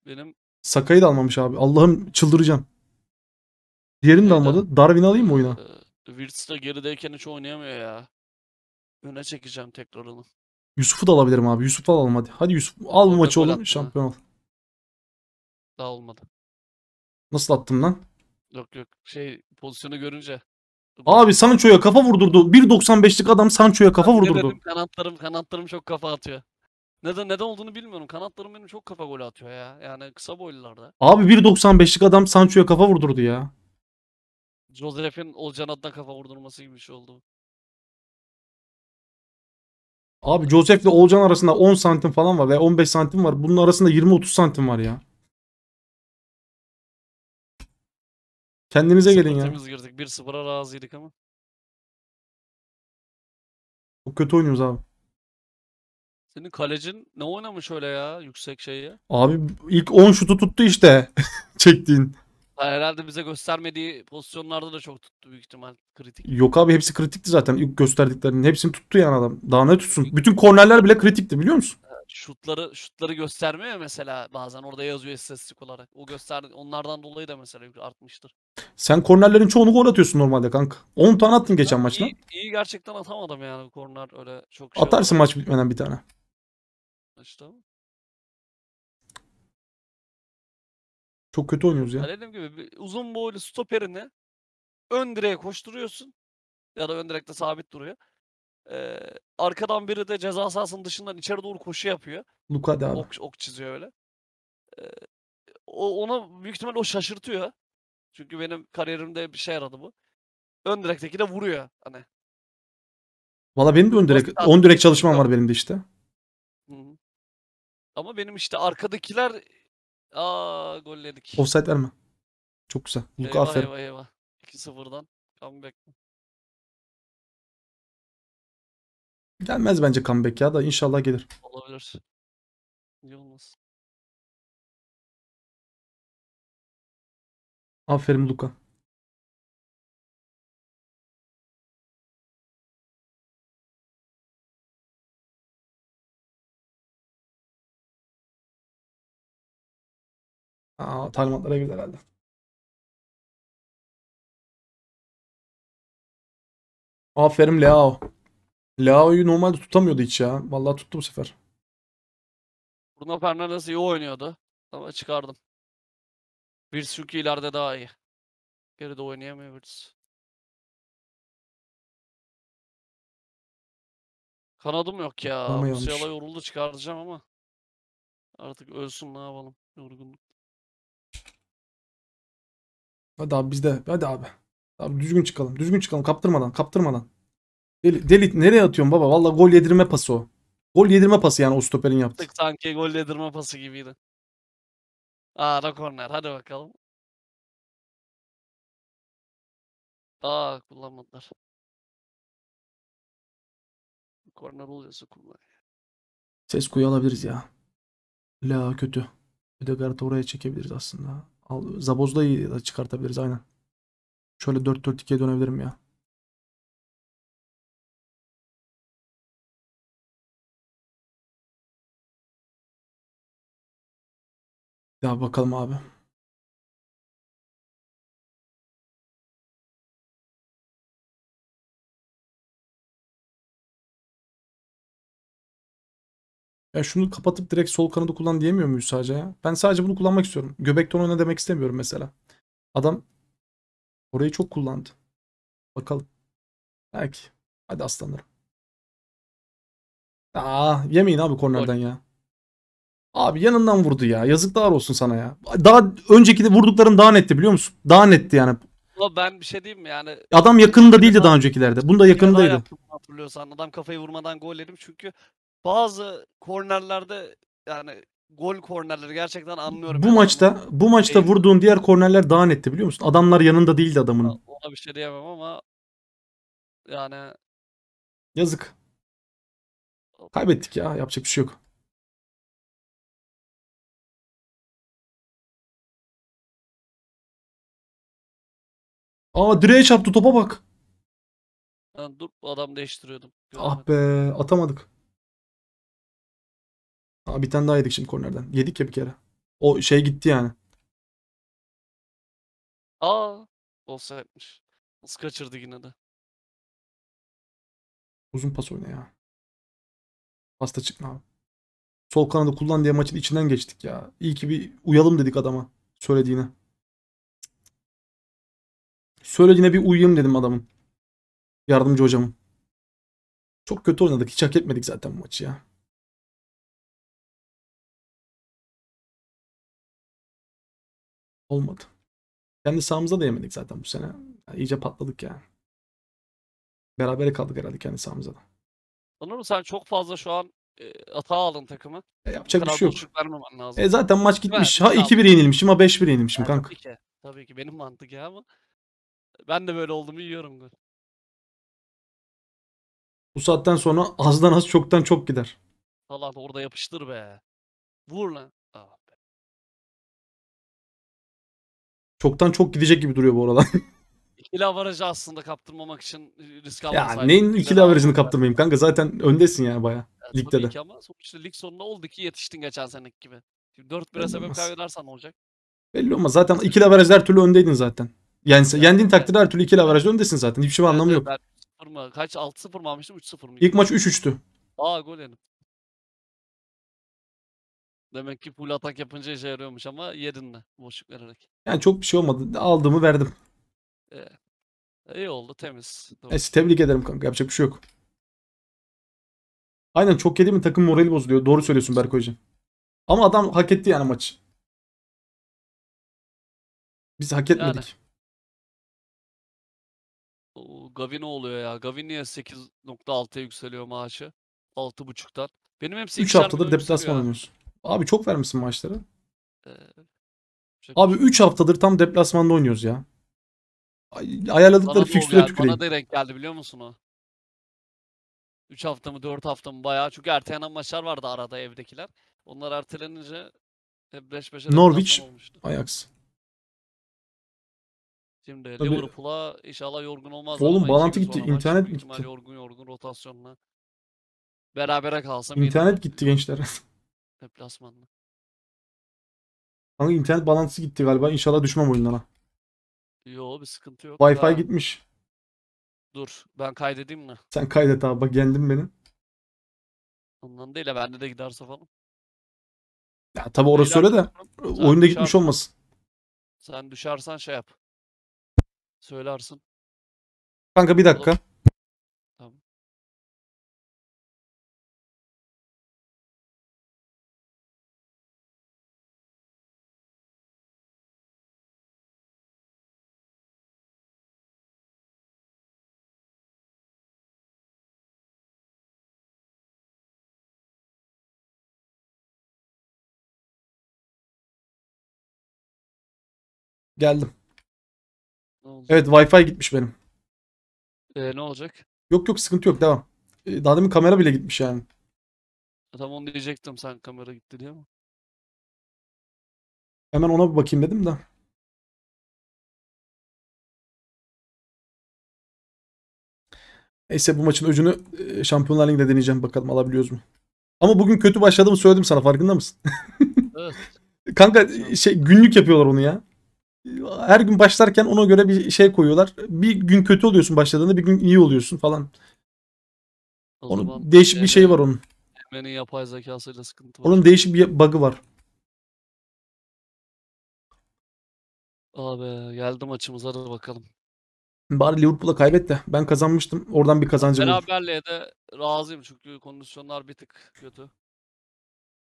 Benim Sakayı da almamış abi. Allah'ım çıldıracağım. Diğerini de almadı. Darwin alayım mı oyuna? Ee, Wirtz de gerideyken hiç oynayamıyor ya. Öne çekeceğim tekrar onu. Yusuf'u da alabilirim abi. Yusuf'u alalım hadi. Hadi Yusuf al bu maçı gol oğlum attın şampiyon ol. Daha olmadı. Nasıl attım lan? Yok yok. Şey pozisyonu görünce. Abi Sancho'ya kafa vurdurdu. 1.95'lik adam Sancho'ya kafa Ne vurdurdu. dedim, kanatlarım kanatlarım çok kafa atıyor. Neden neden olduğunu bilmiyorum. Kanatlarım benim çok kafa golü atıyor ya. Yani kısa boylularda. Abi 1.95'lik adam Sancho'ya kafa vurdurdu ya. Josef'in Olcan adına kafa vurdurması gibi bir şey oldu. Abi Joseph ile Olcan arasında 10 santim falan var veya 15 santim var. Bunun arasında 20-30 santim var ya. Kendinize gelin ya. Temiz girdik. 1-0'a razıydık ama. Çok kötü oynuyoruz abi. Senin kalecin ne oynamış öyle ya yüksek şeyi? Abi ilk 10 şutu tuttu işte çektiğin herhalde bize göstermediği pozisyonlarda da çok tuttu büyük ihtimal kritik. Yok abi hepsi kritikti zaten. İlk gösterdiklerinin hepsini tuttu yani adam. Daha ne tutsun? Bütün kornerler bile kritikti biliyor musun? Şutları şutları göstermiyor mesela bazen orada yazıyor istatistik olarak. O gösterdi onlardan dolayı da mesela artmıştır. Sen kornerlerin çoğunu gol atıyorsun normalde kanka. 10 tane attın geçen ben maçta. Iyi, iyi gerçekten atamadım yani korner öyle çok şey Atarsın oldu. maç bitmeden bir tane. Maçta Çok kötü oynuyoruz ya. Ya dediğim gibi bir uzun boylu stoperini ön direğe koşturuyorsun. Ya da ön direkte sabit duruyor. Ee, arkadan biri de ceza sahasının dışından içeri doğru koşu yapıyor. Luka abi. Ok, ok çiziyor öyle. Ee, o, ona büyük ihtimal o şaşırtıyor. Çünkü benim kariyerimde bir şey yaradı bu. Ön direkteki de vuruyor. Hani. Valla benim de ön direk on direk çalışmam var benim de işte. Hı hı. Ama benim işte arkadakiler Aa golledik. Offside verme. Çok güzel. Luka eyvah aferin. eyvah eyvah. 2-0'dan comeback. Gelmez bence comeback ya da inşallah gelir. Olabilir. Niye olmaz? Aferin Luka. Aa, talimatlara girdi herhalde. Aferin Leao. Leao'yu normalde tutamıyordu hiç ya. Vallahi tuttu bu sefer. Bruno Fernandes iyi oynuyordu. Ama çıkardım. Bir çünkü ileride daha iyi. Geride oynayamıyor Virtus. Kanadım yok ya. Ama Bu yoruldu çıkaracağım ama. Artık ölsün ne yapalım. Yorgunluk. Hadi abi bizde. Hadi abi. Abi düzgün çıkalım. Düzgün çıkalım. Kaptırmadan. Kaptırmadan. Deli, deli nereye atıyorsun baba? Vallahi gol yedirme pası o. Gol yedirme pası yani o stoperin yaptı. Sanki gol yedirme pası gibiydi. Ara korner. Hadi bakalım. Aa kullanmadılar. Korner oluyorsa kullan. Ses kuyu alabiliriz ya. La kötü. Ödegaard'ı oraya çekebiliriz aslında. Zaboz'da da çıkartabiliriz aynen. Şöyle 4-4-2'ye dönebilirim ya. Ya bakalım abi. Ya şunu kapatıp direkt sol kanadı kullan diyemiyor muyuz sadece ya? Ben sadece bunu kullanmak istiyorum. Göbekten ne demek istemiyorum mesela. Adam orayı çok kullandı. Bakalım. Belki. Hadi aslanlarım. Aa, yemeyin abi kornerden ya. Abi yanından vurdu ya. Yazıklar olsun sana ya. Daha önceki de vurdukların daha netti biliyor musun? Daha netti yani. Ulan ben bir şey diyeyim mi yani. Adam yakınında değildi daha öncekilerde. Bunda yakınındaydı. Hatırlıyorsan adam kafayı vurmadan gol yedim çünkü bazı kornerlerde yani gol kornerleri gerçekten anlıyorum. Bu yani. maçta bu maçta vurduğun diğer kornerler daha netti biliyor musun? Adamlar yanında değildi adamın. Ona bir şey diyemem ama yani yazık. Kaybettik ya. Yapacak bir şey yok. Aa direğe çarptı topa bak. Ben dur adam değiştiriyordum. Görmedim. Ah be atamadık. Aa, bir tane daha yedik şimdi kornerden. Yedik ya bir kere. O şey gitti yani. Aa, olsaymış. Nasıl kaçırdı yine de. Uzun pas oyna ya. Pasta çıkma abi. Sol kanadı kullan diye maçın içinden geçtik ya. İyi ki bir uyalım dedik adama söylediğine. Söylediğine bir uyuyayım dedim adamın. Yardımcı hocamın. Çok kötü oynadık. Hiç hak etmedik zaten bu maçı ya. Olmadı. Kendi sahamızda da yemedik zaten bu sene. Yani iyice patladık yani. Berabere kaldık herhalde kendi sahamızda da. Sanırım sen çok fazla şu an e, hata aldın takımı. E, yapacak bir şey yok. lazım. E, zaten maç gitmiş. Ha 2-1 yenilmişim ha 5-1 yenilmişim yani, kanka. Tabii ki. Tabii ki benim mantık ya ama. Ben de böyle olduğumu yiyorum gol. Bu saatten sonra azdan az çoktan çok gider. Allah orada yapıştır be. Vur lan. Çoktan çok gidecek gibi duruyor bu aralar. İkili avarajı aslında kaptırmamak için risk almak. Ya neyin ikili avarajını kaptırmayayım kanka? Zaten öndesin yani baya. Ya, ligde de. Ki ama sonuçta lig sonunda oldu ki yetiştin geçen seneki gibi. Şimdi 4 1'e sebep kaybedersen ne olacak? Belli olmaz. Zaten ikili avarajda her türlü öndeydin zaten. Yani evet. yendiğin takdirde her türlü ikili avarajda öndesin zaten. Hiçbir şey evet, anlamı evet, yok. Ben 0 mı? Kaç? 6-0 mı almıştım? 3-0 mı? İlk maç 3-3'tü. Aa gol yedim. Demek ki full atak yapınca işe yarıyormuş ama yerinde boşluk vererek. Yani çok bir şey olmadı. Aldığımı verdim. Ee, iyi oldu temiz. Doğru. Neyse tebrik ederim kanka yapacak bir şey yok. Aynen çok yedi mi takım morali bozuluyor. Doğru söylüyorsun Berk Hocam. Ama adam hak etti yani maçı. Biz hak etmedik. Yani. O, Gavi ne oluyor ya? Gavi niye 8.6'ya yükseliyor maaşı? 6.5'tan. Benim hepsi 3 haftadır deplasman oynuyorsun. Abi çok vermişsin maçları. Ee, Abi 3 haftadır tam deplasmanda oynuyoruz ya. Ay- Ayarladıkları Bana da oldu fikstüre tüküreyim. Bana da denk geldi biliyor musun o? 3 hafta mı 4 hafta mı bayağı. Çünkü ertelenen maçlar vardı arada evdekiler. Onlar ertelenince hep 5 5'e Norwich. Ajax. Şimdi Tabii. Liverpool'a inşallah yorgun olmaz. Oğlum, bağlantı gitti, internet gitti. Yorgun yorgun rotasyonla. Berabere kalsam İnternet gitti gençler. Deplasmanlı. Kanka internet bağlantısı gitti galiba. İnşallah düşmem oyundan ha. Yo bir sıkıntı yok. Wi-Fi da. gitmiş. Dur ben kaydedeyim mi? Sen kaydet abi bak geldim benim. Ondan değil ya bende de giderse falan. Ya tabi orası öyle de oyunda gitmiş olmasın. Sen düşersen şey yap. Söylersin. Kanka bir dakika. Geldim. Ne Evet Wi-Fi gitmiş benim. Ee, ne olacak? Yok yok sıkıntı yok devam. Ee, Daha demin kamera bile gitmiş yani. E, tamam onu diyecektim sen kamera gitti diye ama. Hemen ona bir bakayım dedim de. Neyse bu maçın öcünü e, Şampiyonlar Ligi'de deneyeceğim bakalım alabiliyoruz mu? Ama bugün kötü başladığımı söyledim sana farkında mısın? Evet. Kanka şey günlük yapıyorlar onu ya her gün başlarken ona göre bir şey koyuyorlar. Bir gün kötü oluyorsun başladığında bir gün iyi oluyorsun falan. onun değişik bir şey var onun. Emen'in yapay zekasıyla sıkıntı var. Onun değişik bir bug'ı var. Abi geldim maçımıza hadi bakalım. Bari Liverpool'a kaybet de ben kazanmıştım. Oradan bir kazancım olur. Beraberliğe de razıyım çünkü kondisyonlar bir tık kötü.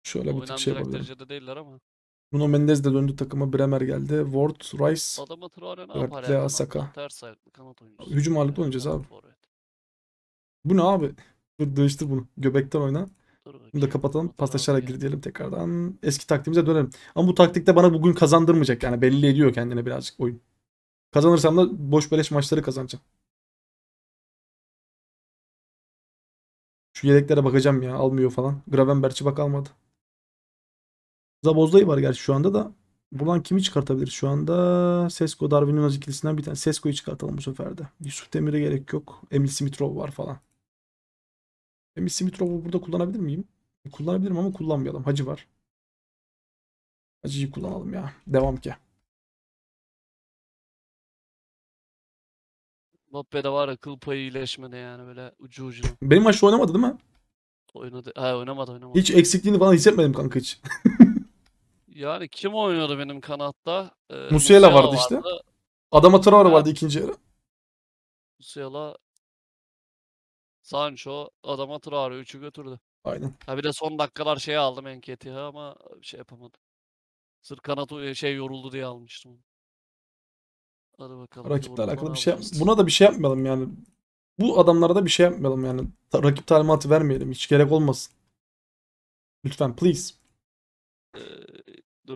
Şöyle Oynan bir tık şey var. derecede değiller ama. Bruno Mendes de döndü takıma. Bremer geldi. Ward, Rice, Adama Traore ne yapar Berkeley, yani? Asaka. Ters ayaklı kanat oyuncusu. Hücum ağırlıklı oynayacağız abi. Forvet. Bu ne abi? Dur değiştir bunu. Göbekten oyna. Dur Bunu da kapatalım. Traore Paslaşarak gir diyelim tekrardan. Eski taktiğimize dönelim. Ama bu taktikte bana bugün kazandırmayacak. Yani belli ediyor kendine birazcık oyun. Kazanırsam da boş beleş maçları kazanacağım. Şu yedeklere bakacağım ya. Almıyor falan. Gravenberch'i bak almadı. Zabozdayı var gerçi şu anda da. Buradan kimi çıkartabiliriz şu anda? Sesko Darwin Nunes ikilisinden bir tane. Sesko'yu çıkartalım bu sefer de. Yusuf Demir'e gerek yok. Emil Simitrov var falan. Emil Simitrov'u burada kullanabilir miyim? Kullanabilirim ama kullanmayalım. Hacı var. Hacı'yı kullanalım ya. Devam ki. Mbappe'de var akıl payı iyileşmedi yani böyle ucu ucuna. Benim maçta oynamadı değil mi? Oynadı. Ha oynamadı oynamadı. Hiç eksikliğini falan hissetmedim kanka hiç. Yani kim oynuyordu benim kanatta? Ee, Musiala vardı, vardı işte. Adama Traore vardı ikinci yarı. Musiala Sancho adama Traore 3'ü götürdü. Aynen. Ha bir de son dakikalar şey aldım Enketi'ye ama şey yapamadım. Sır kanat e, şey yoruldu diye almıştım. Hadi bakalım. Rakiple alakalı bir şey Buna da bir şey yapmayalım yani. Bu adamlara da bir şey yapmayalım yani. Rakip talimatı vermeyelim. Hiç gerek olmasın. Lütfen please. Ee,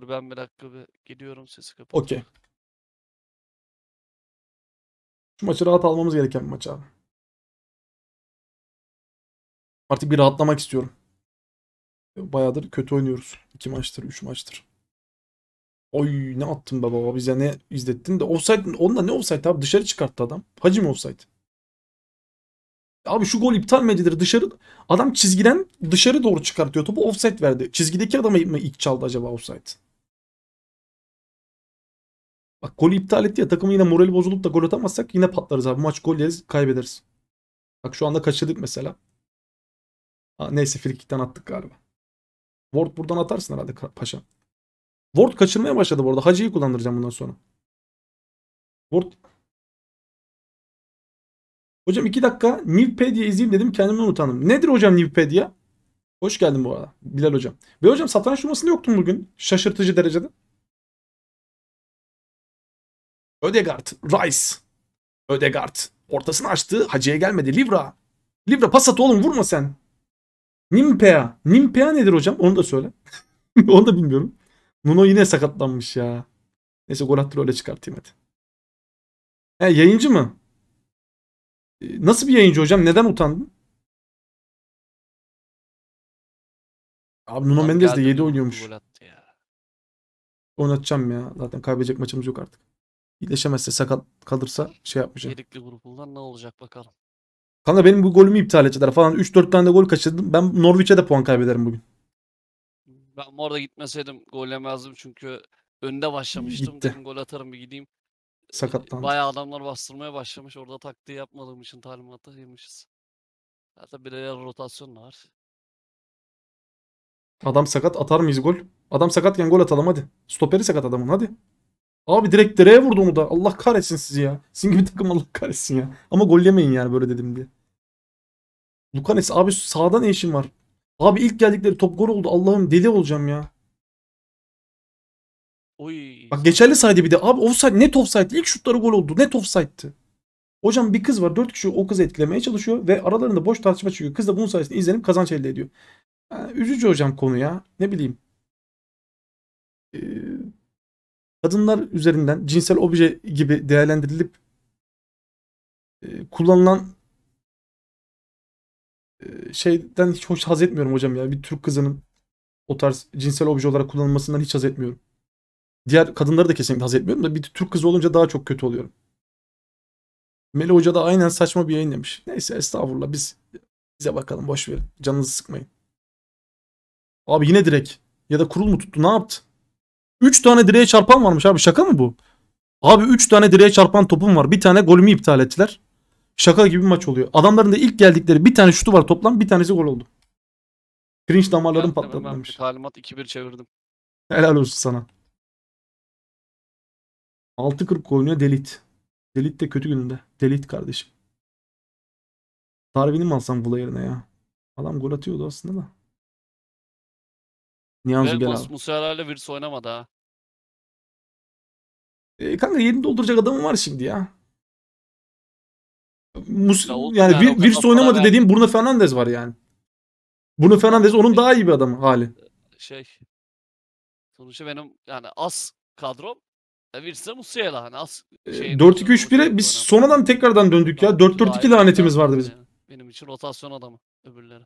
Dur ben bir dakika bir geliyorum sesi kapat. Okey. Şu maçı rahat almamız gereken bir maç abi. Artık bir rahatlamak istiyorum. Bayağıdır kötü oynuyoruz. 2 maçtır, üç maçtır. Oy ne attın be baba bize ne izlettin de offside onunla ne offside abi dışarı çıkarttı adam. Hacim offside. Abi şu gol iptal mi edilir dışarı adam çizgiden dışarı doğru çıkartıyor topu offside verdi. Çizgideki adama mı ilk çaldı acaba offside? Bak golü iptal etti ya takımın yine morali bozulup da gol atamazsak yine patlarız abi. Maç gol yeriz kaybederiz. Bak şu anda kaçırdık mesela. Ha, neyse frikikten attık galiba. Ward buradan atarsın herhalde paşa. Ward kaçırmaya başladı bu arada. Hacı'yı kullandıracağım bundan sonra. Ward. Hocam 2 dakika Nivpedia izleyeyim dedim kendimi utandım. Nedir hocam Nivpedia? Hoş geldin bu arada Bilal hocam. Ve hocam satranç numarasında yoktun bugün. Şaşırtıcı derecede. Ödegaard, Rice. Ödegaard. Ortasını açtı. Hacı'ya gelmedi. Livra. Livra pas at oğlum vurma sen. Nimpea. Nimpea nedir hocam? Onu da söyle. Onu da bilmiyorum. Nuno yine sakatlanmış ya. Neyse gol attı öyle çıkartayım hadi. He, yayıncı mı? Ee, nasıl bir yayıncı hocam? Neden utandın? Abi Nuno Mendes de 7 oynuyormuş. Onu ya. Zaten kaybedecek maçımız yok artık. İyileşemezse sakat kalırsa şey yapmayacak. Yedikli grubundan ne olacak bakalım. Kanka benim bu golümü iptal edecekler falan. 3-4 tane de gol kaçırdım. Ben Norwich'e de puan kaybederim bugün. Ben orada gitmeseydim gol yemezdim çünkü önde başlamıştım. Gitti. Dedim, gol atarım bir gideyim. Sakatlandı. Bayağı adamlar bastırmaya başlamış. Orada taktiği yapmadığım için talimatı yemişiz. Zaten bireysel rotasyon var. Adam sakat atar mıyız gol? Adam sakatken gol atalım hadi. Stoperi sakat adamın hadi. Abi direkt direğe vurdu onu da. Allah kahretsin sizi ya. Sizin gibi takım Allah kahretsin ya. Ama gol yemeyin yani böyle dedim diye. Lukanes abi sağdan ne işin var? Abi ilk geldikleri top gol oldu. Allah'ım deli olacağım ya. Oy. Bak geçerli saydı bir de. Abi offside net offside. İlk şutları gol oldu. Net offside'tı. Hocam bir kız var. Dört kişi o kızı etkilemeye çalışıyor ve aralarında boş tartışma çıkıyor. Kız da bunun sayesinde izlenip kazanç elde ediyor. Yani üzücü hocam konu ya. Ne bileyim. Ee, kadınlar üzerinden cinsel obje gibi değerlendirilip e, kullanılan e, şeyden hiç hoş haz etmiyorum hocam ya. Bir Türk kızının o tarz cinsel obje olarak kullanılmasından hiç haz etmiyorum. Diğer kadınları da kesinlikle haz etmiyorum da bir Türk kızı olunca daha çok kötü oluyorum. Meli Hoca da aynen saçma bir yayın demiş. Neyse estağfurullah biz bize bakalım boş verin. Canınızı sıkmayın. Abi yine direkt ya da kurul mu tuttu ne yaptı? 3 tane direğe çarpan varmış abi şaka mı bu? Abi 3 tane direğe çarpan topum var. Bir tane golümü iptal ettiler. Şaka gibi bir maç oluyor. Adamların da ilk geldikleri bir tane şutu var toplam bir tanesi gol oldu. Cringe damarlarım patladı demiş. Talimat 2-1 çevirdim. Helal olsun sana. 6.40 oynuyor delit. Delit de kötü gününde. Delit kardeşim. Darwin'i mi alsam Vula yerine ya? Adam gol atıyordu aslında da. Niyazi gel abi. Musayarlarla virüs oynamadı ha. E, kanka yerini dolduracak adamım var şimdi ya. Mus ya yani, yani bir, virüs oynamadı dediğim yani. Bruno Fernandes var yani. Bruno Fernandez onun daha iyi bir adamı hali. E, şey sonuçta benim yani az kadrom Virse e, Musiala hani az şey. 4-2-3-1'e biz sonradan tekrardan döndük ya. 4-4-2 lanetimiz vardı bizim. Benim için rotasyon adamı öbürleri.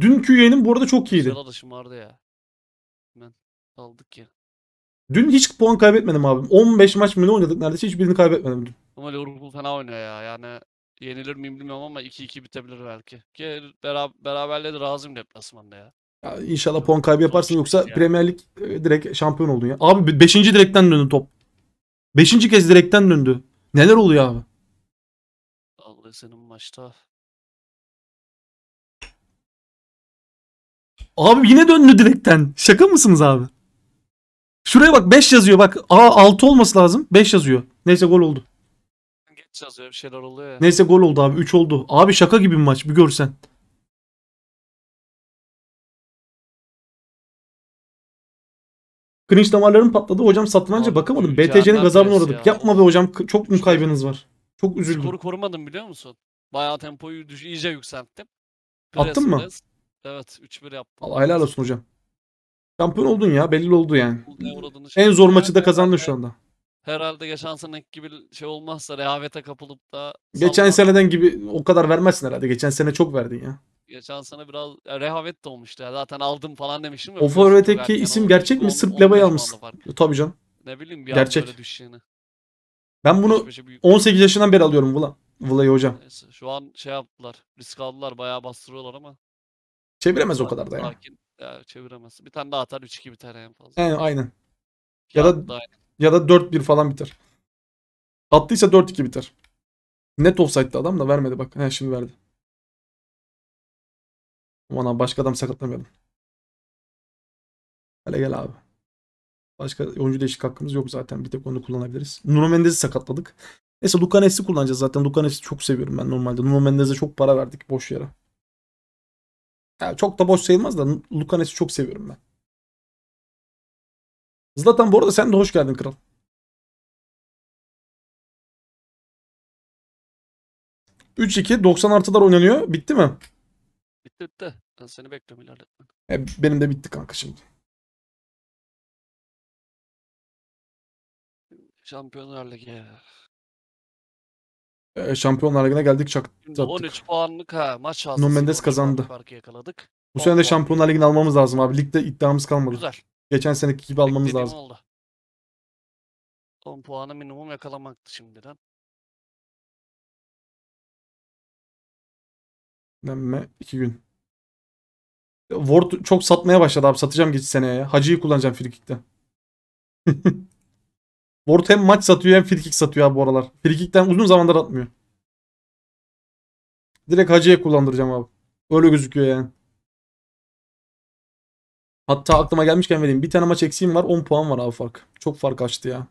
Dünkü yayının bu arada çok iyiydi. Musiala da vardı ya. Ben aldık ya. Dün hiç puan kaybetmedim abim. 15 maç mı ne oynadık neredeyse hiçbirini kaybetmedim dün. Ama Liverpool fena oynuyor ya. Yani yenilir miyim bilmiyorum ama 2-2 bitebilir belki. Ki beraber, beraberliğe de razıyım deplasmanda ya. ya inşallah puan kaybı yaparsın yoksa ya. Premier Lig e, direkt şampiyon oldun ya. Abi 5. direkten döndü top. 5. kez direkten döndü. Neler oluyor abi? Allah senin maçta Abi yine döndü direkten. Şaka mısınız abi? Şuraya bak 5 yazıyor bak. A 6 olması lazım. 5 yazıyor. Neyse gol oldu. Geç yazıyor bir şeyler oluyor ya. Neyse gol oldu abi. 3 oldu. Abi şaka gibi bir maç. Bir görsen. Cringe damarlarım patladı. Hocam satranca bakamadım. BTC'nin gazabına uğradık. Ya. Yapma be hocam. Çok mu kaybınız var? Çok üzüldüm. Skoru korumadım biliyor musun? Bayağı tempoyu düş iyice yükselttim. Attın mı? Evet 3-1 yaptım. Allah helal olsun hocam. Şampiyon oldun ya belli oldu yani. En zor maçı da kazandın şu anda. Herhalde geçen seneki gibi şey olmazsa rehavete kapılıp da... Geçen seneden gibi o kadar vermezsin herhalde. Geçen sene çok verdin ya. Geçen sene biraz ya, rehavet de olmuştu ya. Zaten aldım falan demiştim. O forvetteki isim gerçek mi? Sırp Leva'yı almışsın. Tabii canım. Ne bileyim bir gerçek. böyle düşeceğini. Ben bunu 18 yaşından beri alıyorum Vula. Vula'yı hocam. Neyse, şu an şey yaptılar. Risk aldılar. Bayağı bastırıyorlar ama. Çeviremez o kadar da yani. Sakin. Ya, çeviremez. Bir tane daha atar 3-2 biter en fazla. He, aynen. Ya da, ya da 4-1 falan biter. Attıysa 4-2 biter. Net offside'dı adam da vermedi bak. He şimdi verdi. Aman abi başka adam sakatlamayalım. Hele gel abi. Başka oyuncu değişik hakkımız yok zaten. Bir tek onu kullanabiliriz. Nuno Mendes'i sakatladık. Neyse Lucanes'i kullanacağız zaten. Lucanes'i çok seviyorum ben normalde. Nuno Mendes'e çok para verdik boş yere. Yani çok da boş sayılmaz da Lucanes'i çok seviyorum ben. Zlatan bu arada sen de hoş geldin kral. Üç iki 90 artılar oynanıyor. Bitti mi? Bitti bitti. Ben seni bekliyorum ilerletme. E, benim de bitti kanka şimdi. Şampiyonlar Ligi. Ee, Şampiyonlar Ligi'ne geldik çaktırdık. 13 puanlık ha maç aldı. Nuno Mendes kazandı. yakaladık. Bu sene de Şampiyonlar Ligi'ni almamız lazım abi. Ligde iddiamız kalmadı. Güzel. Geçen seneki gibi almamız Beklediğim lazım. Oldu. 10 puanı minimum yakalamaktı şimdiden. Denme 2 gün. Ward çok satmaya başladı abi. Satacağım geç seneye ya. Hacı'yı kullanacağım frikikte. Bort hem maç satıyor hem frikik satıyor abi bu aralar. Frikikten uzun zamandır atmıyor. Direkt Hacı'ya kullandıracağım abi. Öyle gözüküyor yani. Hatta aklıma gelmişken vereyim. Bir tane maç eksiğim var. 10 puan var abi fark. Çok fark açtı ya.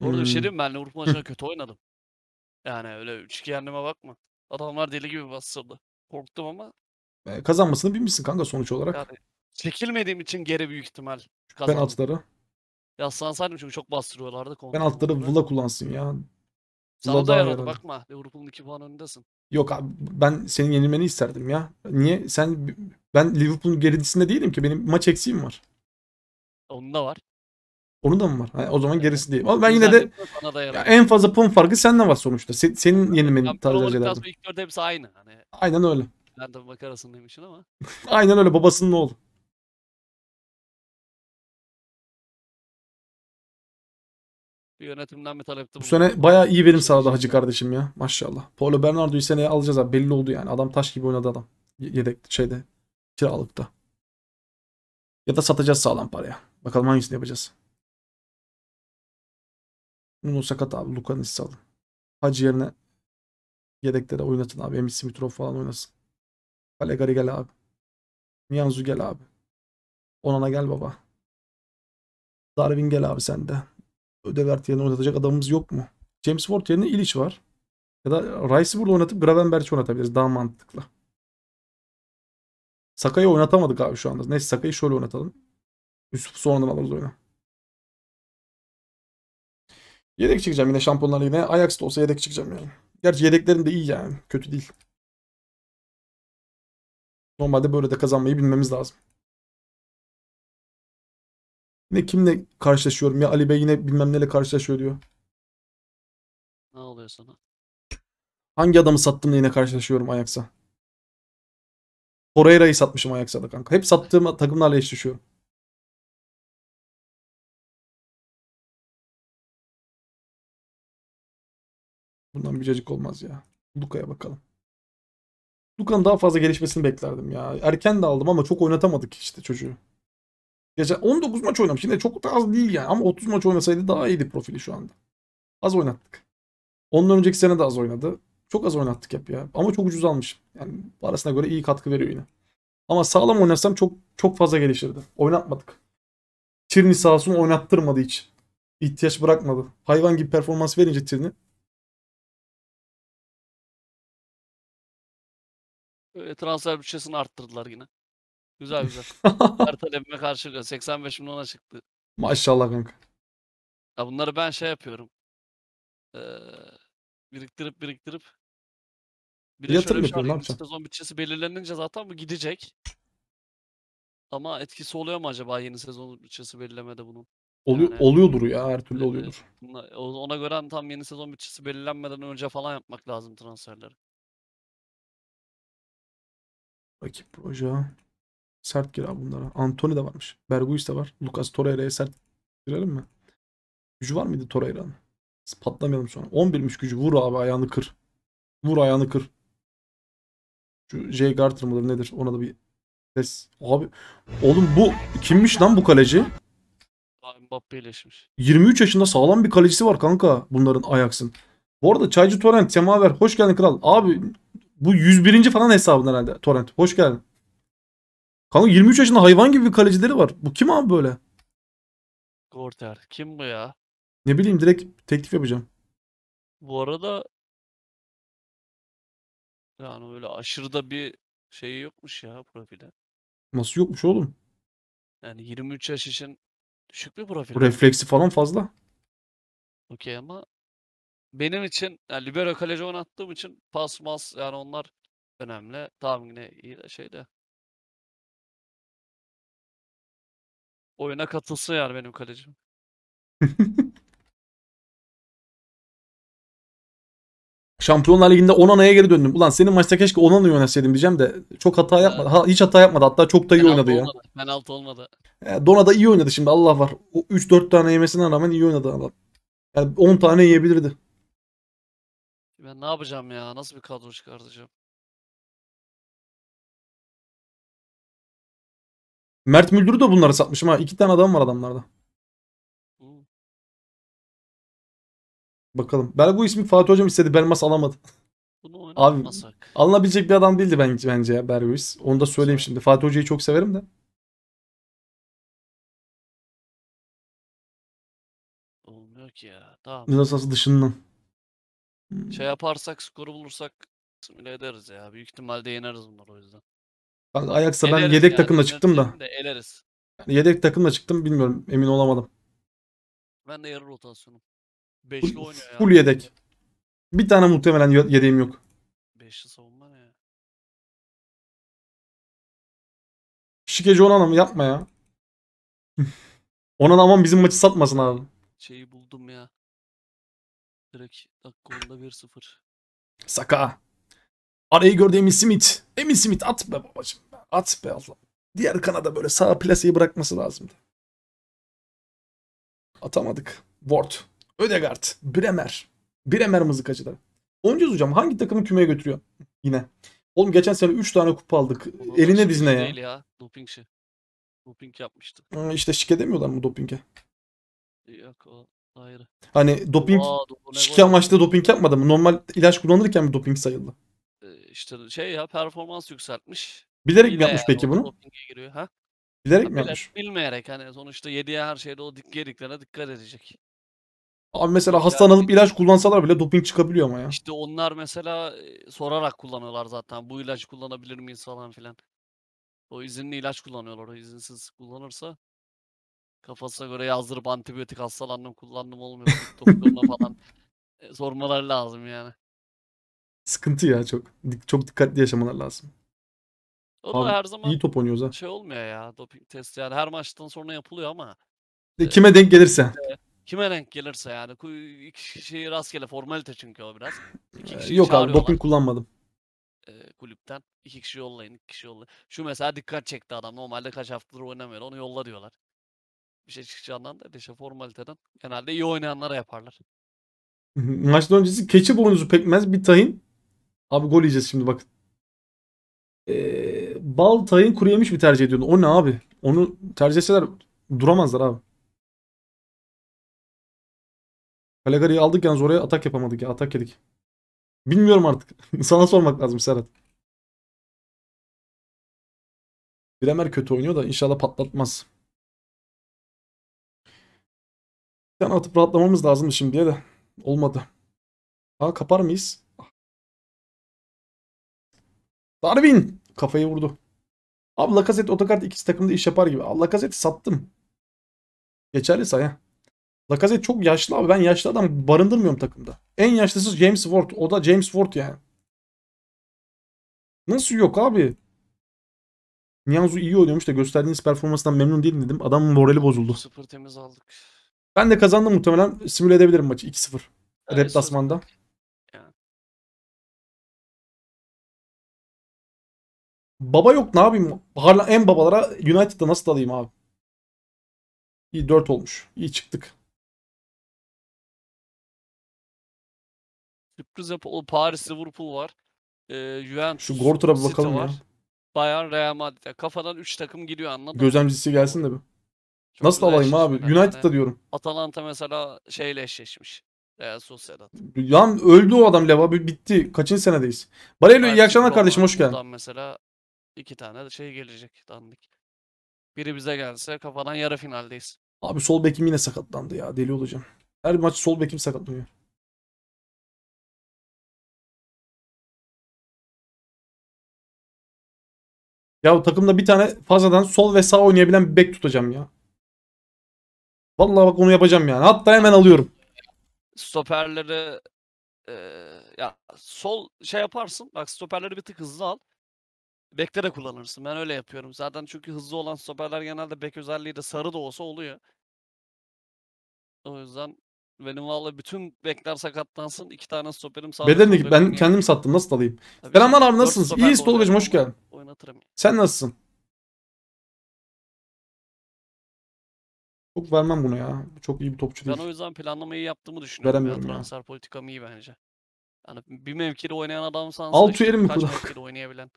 Orada şey hmm. şey diyeyim ben Avrupa maçına kötü oynadım. Yani öyle 3-2 bakma. Adamlar deli gibi bastırdı. Korktum ama. E, kazanmasını bilmişsin kanka sonuç olarak. Yani Çekilmediğim için geri büyük ihtimal. Ben Kazandım. Ya Yaslansaydım çünkü çok bastırıyorlardı. Ben kontrolü. atları Vla kullansın ya. Sana Vla da yaradı bakma. Liverpool'un 2 puan önündesin. Yok abi ben senin yenilmeni isterdim ya. Niye? Sen ben Liverpool'un gerisinde değilim ki. Benim maç eksiğim var. Onun da var. Onun da mı var? Ha, o zaman Evet. gerisi değil. Ama ben yine de ya en fazla puan farkı senden var sonuçta. Se- senin yenilmeni tarzı tercih olduktan ederdim. sonra ilk dörde hepsi aynı. Hani Aynen öyle. ben de tabii makarasındaymışsın ama. Aynen öyle babasının oğlu. Bir yönetimden bir talepte Bu sene bayağı iyi verim sağladı hacı kardeşim ya. Maşallah. Paulo Bernardo'yu seneye alacağız abi. Belli oldu yani. Adam taş gibi oynadı adam. Yedek şeyde kiralıkta. Ya da satacağız sağlam paraya. Bakalım hangisini yapacağız. Nuno sakat abi. Lukan'ı siz alın. Hacı yerine yedeklere oynatın abi. Emis Simitrov falan oynasın. Kalegari gel abi. Niyanzu gel abi. Onana gel baba. Darwin gel abi sende. de ödevert yerine oynatacak adamımız yok mu? James Ward yerine Illich var. Ya da Rice'i burada oynatıp Gravenberch'i oynatabiliriz daha mantıklı. Sakay'ı oynatamadık abi şu anda. Neyse Sakay'ı şöyle oynatalım. Yusuf sonradan alırız oyunu. Yedek çıkacağım yine şampiyonlar yine. Ajax'da olsa yedek çıkacağım yani. Gerçi yedeklerim de iyi yani. Kötü değil. Normalde böyle de kazanmayı bilmemiz lazım. Ne kimle karşılaşıyorum ya Ali Bey yine bilmem neyle karşılaşıyor diyor. Ne oluyor sana? Hangi adamı sattım da yine karşılaşıyorum Ajax'a? Torreira'yı satmışım Ajax'a da kanka. Hep sattığım takımlarla eşleşiyorum. Bundan bir cacık olmaz ya. Luka'ya bakalım. Luka'nın daha fazla gelişmesini beklerdim ya. Erken de aldım ama çok oynatamadık işte çocuğu. Geçen 19 maç oynamış. Yine çok da az değil yani. Ama 30 maç oynasaydı daha iyiydi profili şu anda. Az oynattık. Onun önceki sene de az oynadı. Çok az oynattık hep ya. Ama çok ucuz almış. Yani parasına göre iyi katkı veriyor yine. Ama sağlam oynasam çok çok fazla gelişirdi. Oynatmadık. Tierney sağ olsun oynattırmadı hiç. İhtiyaç bırakmadı. Hayvan gibi performans verince Tierney. Ee, transfer bütçesini arttırdılar yine. Güzel güzel. Her talebime karşı 85 milyona çıktı. Maşallah kanka. Ya bunları ben şey yapıyorum. Ee, biriktirip biriktirip. Bir de Yatırım şöyle bir şey yapıyorum, ne şey var, ikinci yapacaksın? sezon bütçesi belirlenince zaten bu gidecek. Ama etkisi oluyor mu acaba yeni sezon bütçesi belirlemede bunun? Oluyor, Yani- oluyordur ya her türlü Evet, oluyordur. Ona göre hani tam yeni sezon bütçesi belirlenmeden önce falan yapmak lazım transferleri. Rakip proje. Sert gir abi bunlara. Antony de varmış. Berguis de var. Lucas Torreira'ya sert girelim mi? Gücü var mıydı Torreira'nın? Patlamayalım sonra. 11'miş gücü. Vur abi ayağını kır. Vur ayağını kır. Şu J. Garter mıdır nedir? Ona da bir ses. Abi oğlum bu kimmiş lan bu kaleci? Mbappe 23 yaşında sağlam bir kalecisi var kanka bunların Ajax'ın. Bu arada Çaycı Torrent, Semaver hoş geldin kral. Abi bu 101. falan hesabın herhalde Torrent. Hoş geldin. Kanka 23 yaşında hayvan gibi bir kalecileri var. Bu kim abi böyle? Gorter. Kim bu ya? Ne bileyim direkt teklif yapacağım. Bu arada yani öyle aşırı da bir şey yokmuş ya profile. Nasıl yokmuş oğlum? Yani 23 yaş için düşük bir profil. Bu refleksi falan fazla. Okey ama benim için yani libero kaleci oynattığım için pas mas yani onlar önemli. Tamam yine iyi de şey de Oyuna katılsın yani benim kalecim. Şampiyonlar Ligi'nde Onana'ya geri döndüm. Ulan senin maçta keşke Onana'yı yönetseydim diyeceğim de çok hata yapmadı. Ha, hiç hata yapmadı. Hatta çok da iyi oynadı ya. Ben altı olmadı. E, Dona da iyi oynadı şimdi Allah var. O 3-4 tane yemesine rağmen iyi oynadı adam. Yani 10 tane yiyebilirdi. Ben ne yapacağım ya? Nasıl bir kadro çıkartacağım? Mert Müldür'ü de bunları satmışım ha. İki tane adam var adamlarda. Bakalım. Ben bu ismi Fatih Hocam istedi. Belmas alamadı. Bunu Abi alınabilecek bir adam değildi bence, bence ya Bergois. Onu da söyleyeyim şimdi. Fatih Hoca'yı çok severim de. Olmuyor ki ya. Tamam. Nasıl dışından. Şey yaparsak skoru bulursak simüle ederiz ya. Büyük ihtimalle yeneriz bunları o yüzden. Ben Ajax'a ben yedek ya, takımla çıktım da. eleriz. Yedek takımla çıktım bilmiyorum emin olamadım. Ben de yarı rotasyonum. Beşli Full, oynuyor ya. full yedek. Bir tane muhtemelen yo- yedeğim yok. Beşli savunma ne ya? Şikeci Onan'a Yapma ya. Onan aman bizim maçı satmasın abi. Şeyi buldum ya. Direkt dakika 10'da 1-0. Saka. Arayı gördü Emil Smith. Emil Smith at be babacım. At be Allah'ım. Diğer kanada böyle sağ plaseyi bırakması lazımdı. Atamadık. Ward. Ödegaard. Bremer. Bremer mızıkacıları. Oyuncuz hocam hangi takımı kümeye götürüyor? Yine. Oğlum geçen sene 3 tane kupa aldık. Onun Eline şey dizine şey ya. Değil ya. Dopingçi. Doping yapmıştı. Ha, işte şike demiyorlar mı dopinge? Yok o ayrı. Hani doping Aa, do şike amaçlı doping yapmadı mı? Normal ilaç kullanırken mi doping sayıldı? Ee, işte şey ya performans yükseltmiş. Bilerek mi yapmış peki bunu? Giriyor, ha? Bilerek mi yapmış? Bilmeyerek hani sonuçta yediği her şeyde o dik yediklere dikkat edecek. Abi mesela hastalanıp ilaç kullansalar bile doping çıkabiliyor ama ya. İşte onlar mesela e, sorarak kullanıyorlar zaten. Bu ilaç kullanabilir miyiz falan filan. O izinli ilaç kullanıyorlar. O izinsiz kullanırsa kafasına göre yazdırıp antibiyotik hastalandım kullandım olmuyor. Doktoruna falan e, sormaları lazım yani. Sıkıntı ya çok. Çok dikkatli yaşamalar lazım. O da Abi, her zaman iyi top oynuyoruz ha. şey olmuyor ya doping testi yani her maçtan sonra yapılıyor ama De Kime denk gelirse. kime denk gelirse yani iki kişi rastgele formalite çünkü o biraz. İki Ee, Yok abi doping kullanmadım. e, kulüpten iki kişi yollayın iki kişi yollayın. Şu mesela dikkat çekti adam normalde kaç haftadır oynamıyor onu yolla diyorlar. Bir şey çıkacağından da de işte formaliteden genelde iyi oynayanlara yaparlar. Maçtan öncesi keçi boynuzu pekmez bir tahin. Abi gol yiyeceğiz şimdi bakın e, bal tayın kuru yemiş mi tercih ediyordun? O ne abi? Onu tercih etseler duramazlar abi. Calegari'yi aldık yalnız oraya atak yapamadık ya. Atak yedik. Bilmiyorum artık. Sana sormak lazım Serhat. Bremer kötü oynuyor da inşallah patlatmaz. Bir tane atıp rahatlamamız lazımdı şimdiye de. Olmadı. Ha kapar mıyız? Darwin kafayı vurdu. Abi Lacazette Otakart ikisi takımda iş yapar gibi. Lacazette sattım. Geçerli say ha. Lacazette çok yaşlı abi. Ben yaşlı adam barındırmıyorum takımda. En yaşlısı James Ward. O da James Ward yani. Nasıl yok abi? Nianzu iyi oynuyormuş da gösterdiğiniz performanstan memnun değilim dedim. Adamın morali bozuldu. 0 temiz aldık. Ben de kazandım muhtemelen. Simüle edebilirim maçı 2-0. Evet, Reptasman'da. Baba yok ne yapayım? Harla en babalara United'da nasıl dalayım abi? İyi 4 olmuş. İyi çıktık. Sürpriz yap o Paris Liverpool var. Ee, Juventus Şu Gorter'a bir bakalım var. ya. Bayern Real Madrid. Kafadan 3 takım gidiyor anladın Gözlemcisi gelsin de bir. Çok Nasıl alayım abi? United'da yani. diyorum. Atalanta mesela şeyle eşleşmiş. Real Sociedad. Lan öldü o adam Leva. Bitti. Kaçın senedeyiz? Barello iyi akşamlar kardeşim hoş geldin. mesela iki tane de şey gelecek dandik. Biri bize gelse kafadan yarı finaldeyiz. Abi sol bekim yine sakatlandı ya. Deli olacağım. Her maç sol bekim sakatlanıyor. Ya takımda bir tane fazladan sol ve sağ oynayabilen bir bek tutacağım ya. Vallahi bak onu yapacağım yani. Hatta hemen alıyorum. Stoperleri e, ya sol şey yaparsın. Bak stoperleri bir tık hızlı al. Bek'te de kullanırsın. Ben öyle yapıyorum. Zaten çünkü hızlı olan stoperler genelde bek özelliği de sarı da olsa oluyor. O yüzden benim valla bütün bekler sakatlansın. iki tane stoperim sağ. Bedenini ben kendim sattım. Nasıl alayım? Tabii Selamlar abi nasılsınız? İyi Tolga'cığım hoş geldin. Oynatırım. Sen nasılsın? Çok vermem bunu ya. Çok iyi bir topçu ben değil. Ben o yüzden planlamayı yaptığımı düşünüyorum. Veremiyorum ya. Transfer politikam iyi bence. Yani bir mevkide oynayan adam adamsan Altı işte, mi kaç mevkide oynayabilen.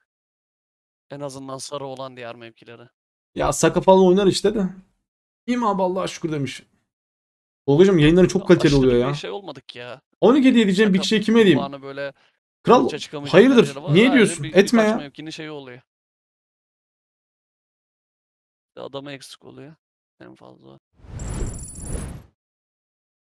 En azından sarı olan diğer mevkilere. Ya Saka falan oynar işte de. İyiyim abi Allah'a şükür demiş. Tolga'cığım yayınları çok kaliteli Aşırı oluyor bir ya. şey olmadık ya. 12 diye diyeceğim bir Saka kişiye kime diyeyim? böyle Kral kılıça hayırdır? Niye diyorsun? bir- Etme ya. Mevkinin şeyi oluyor. Adama eksik oluyor. En fazla.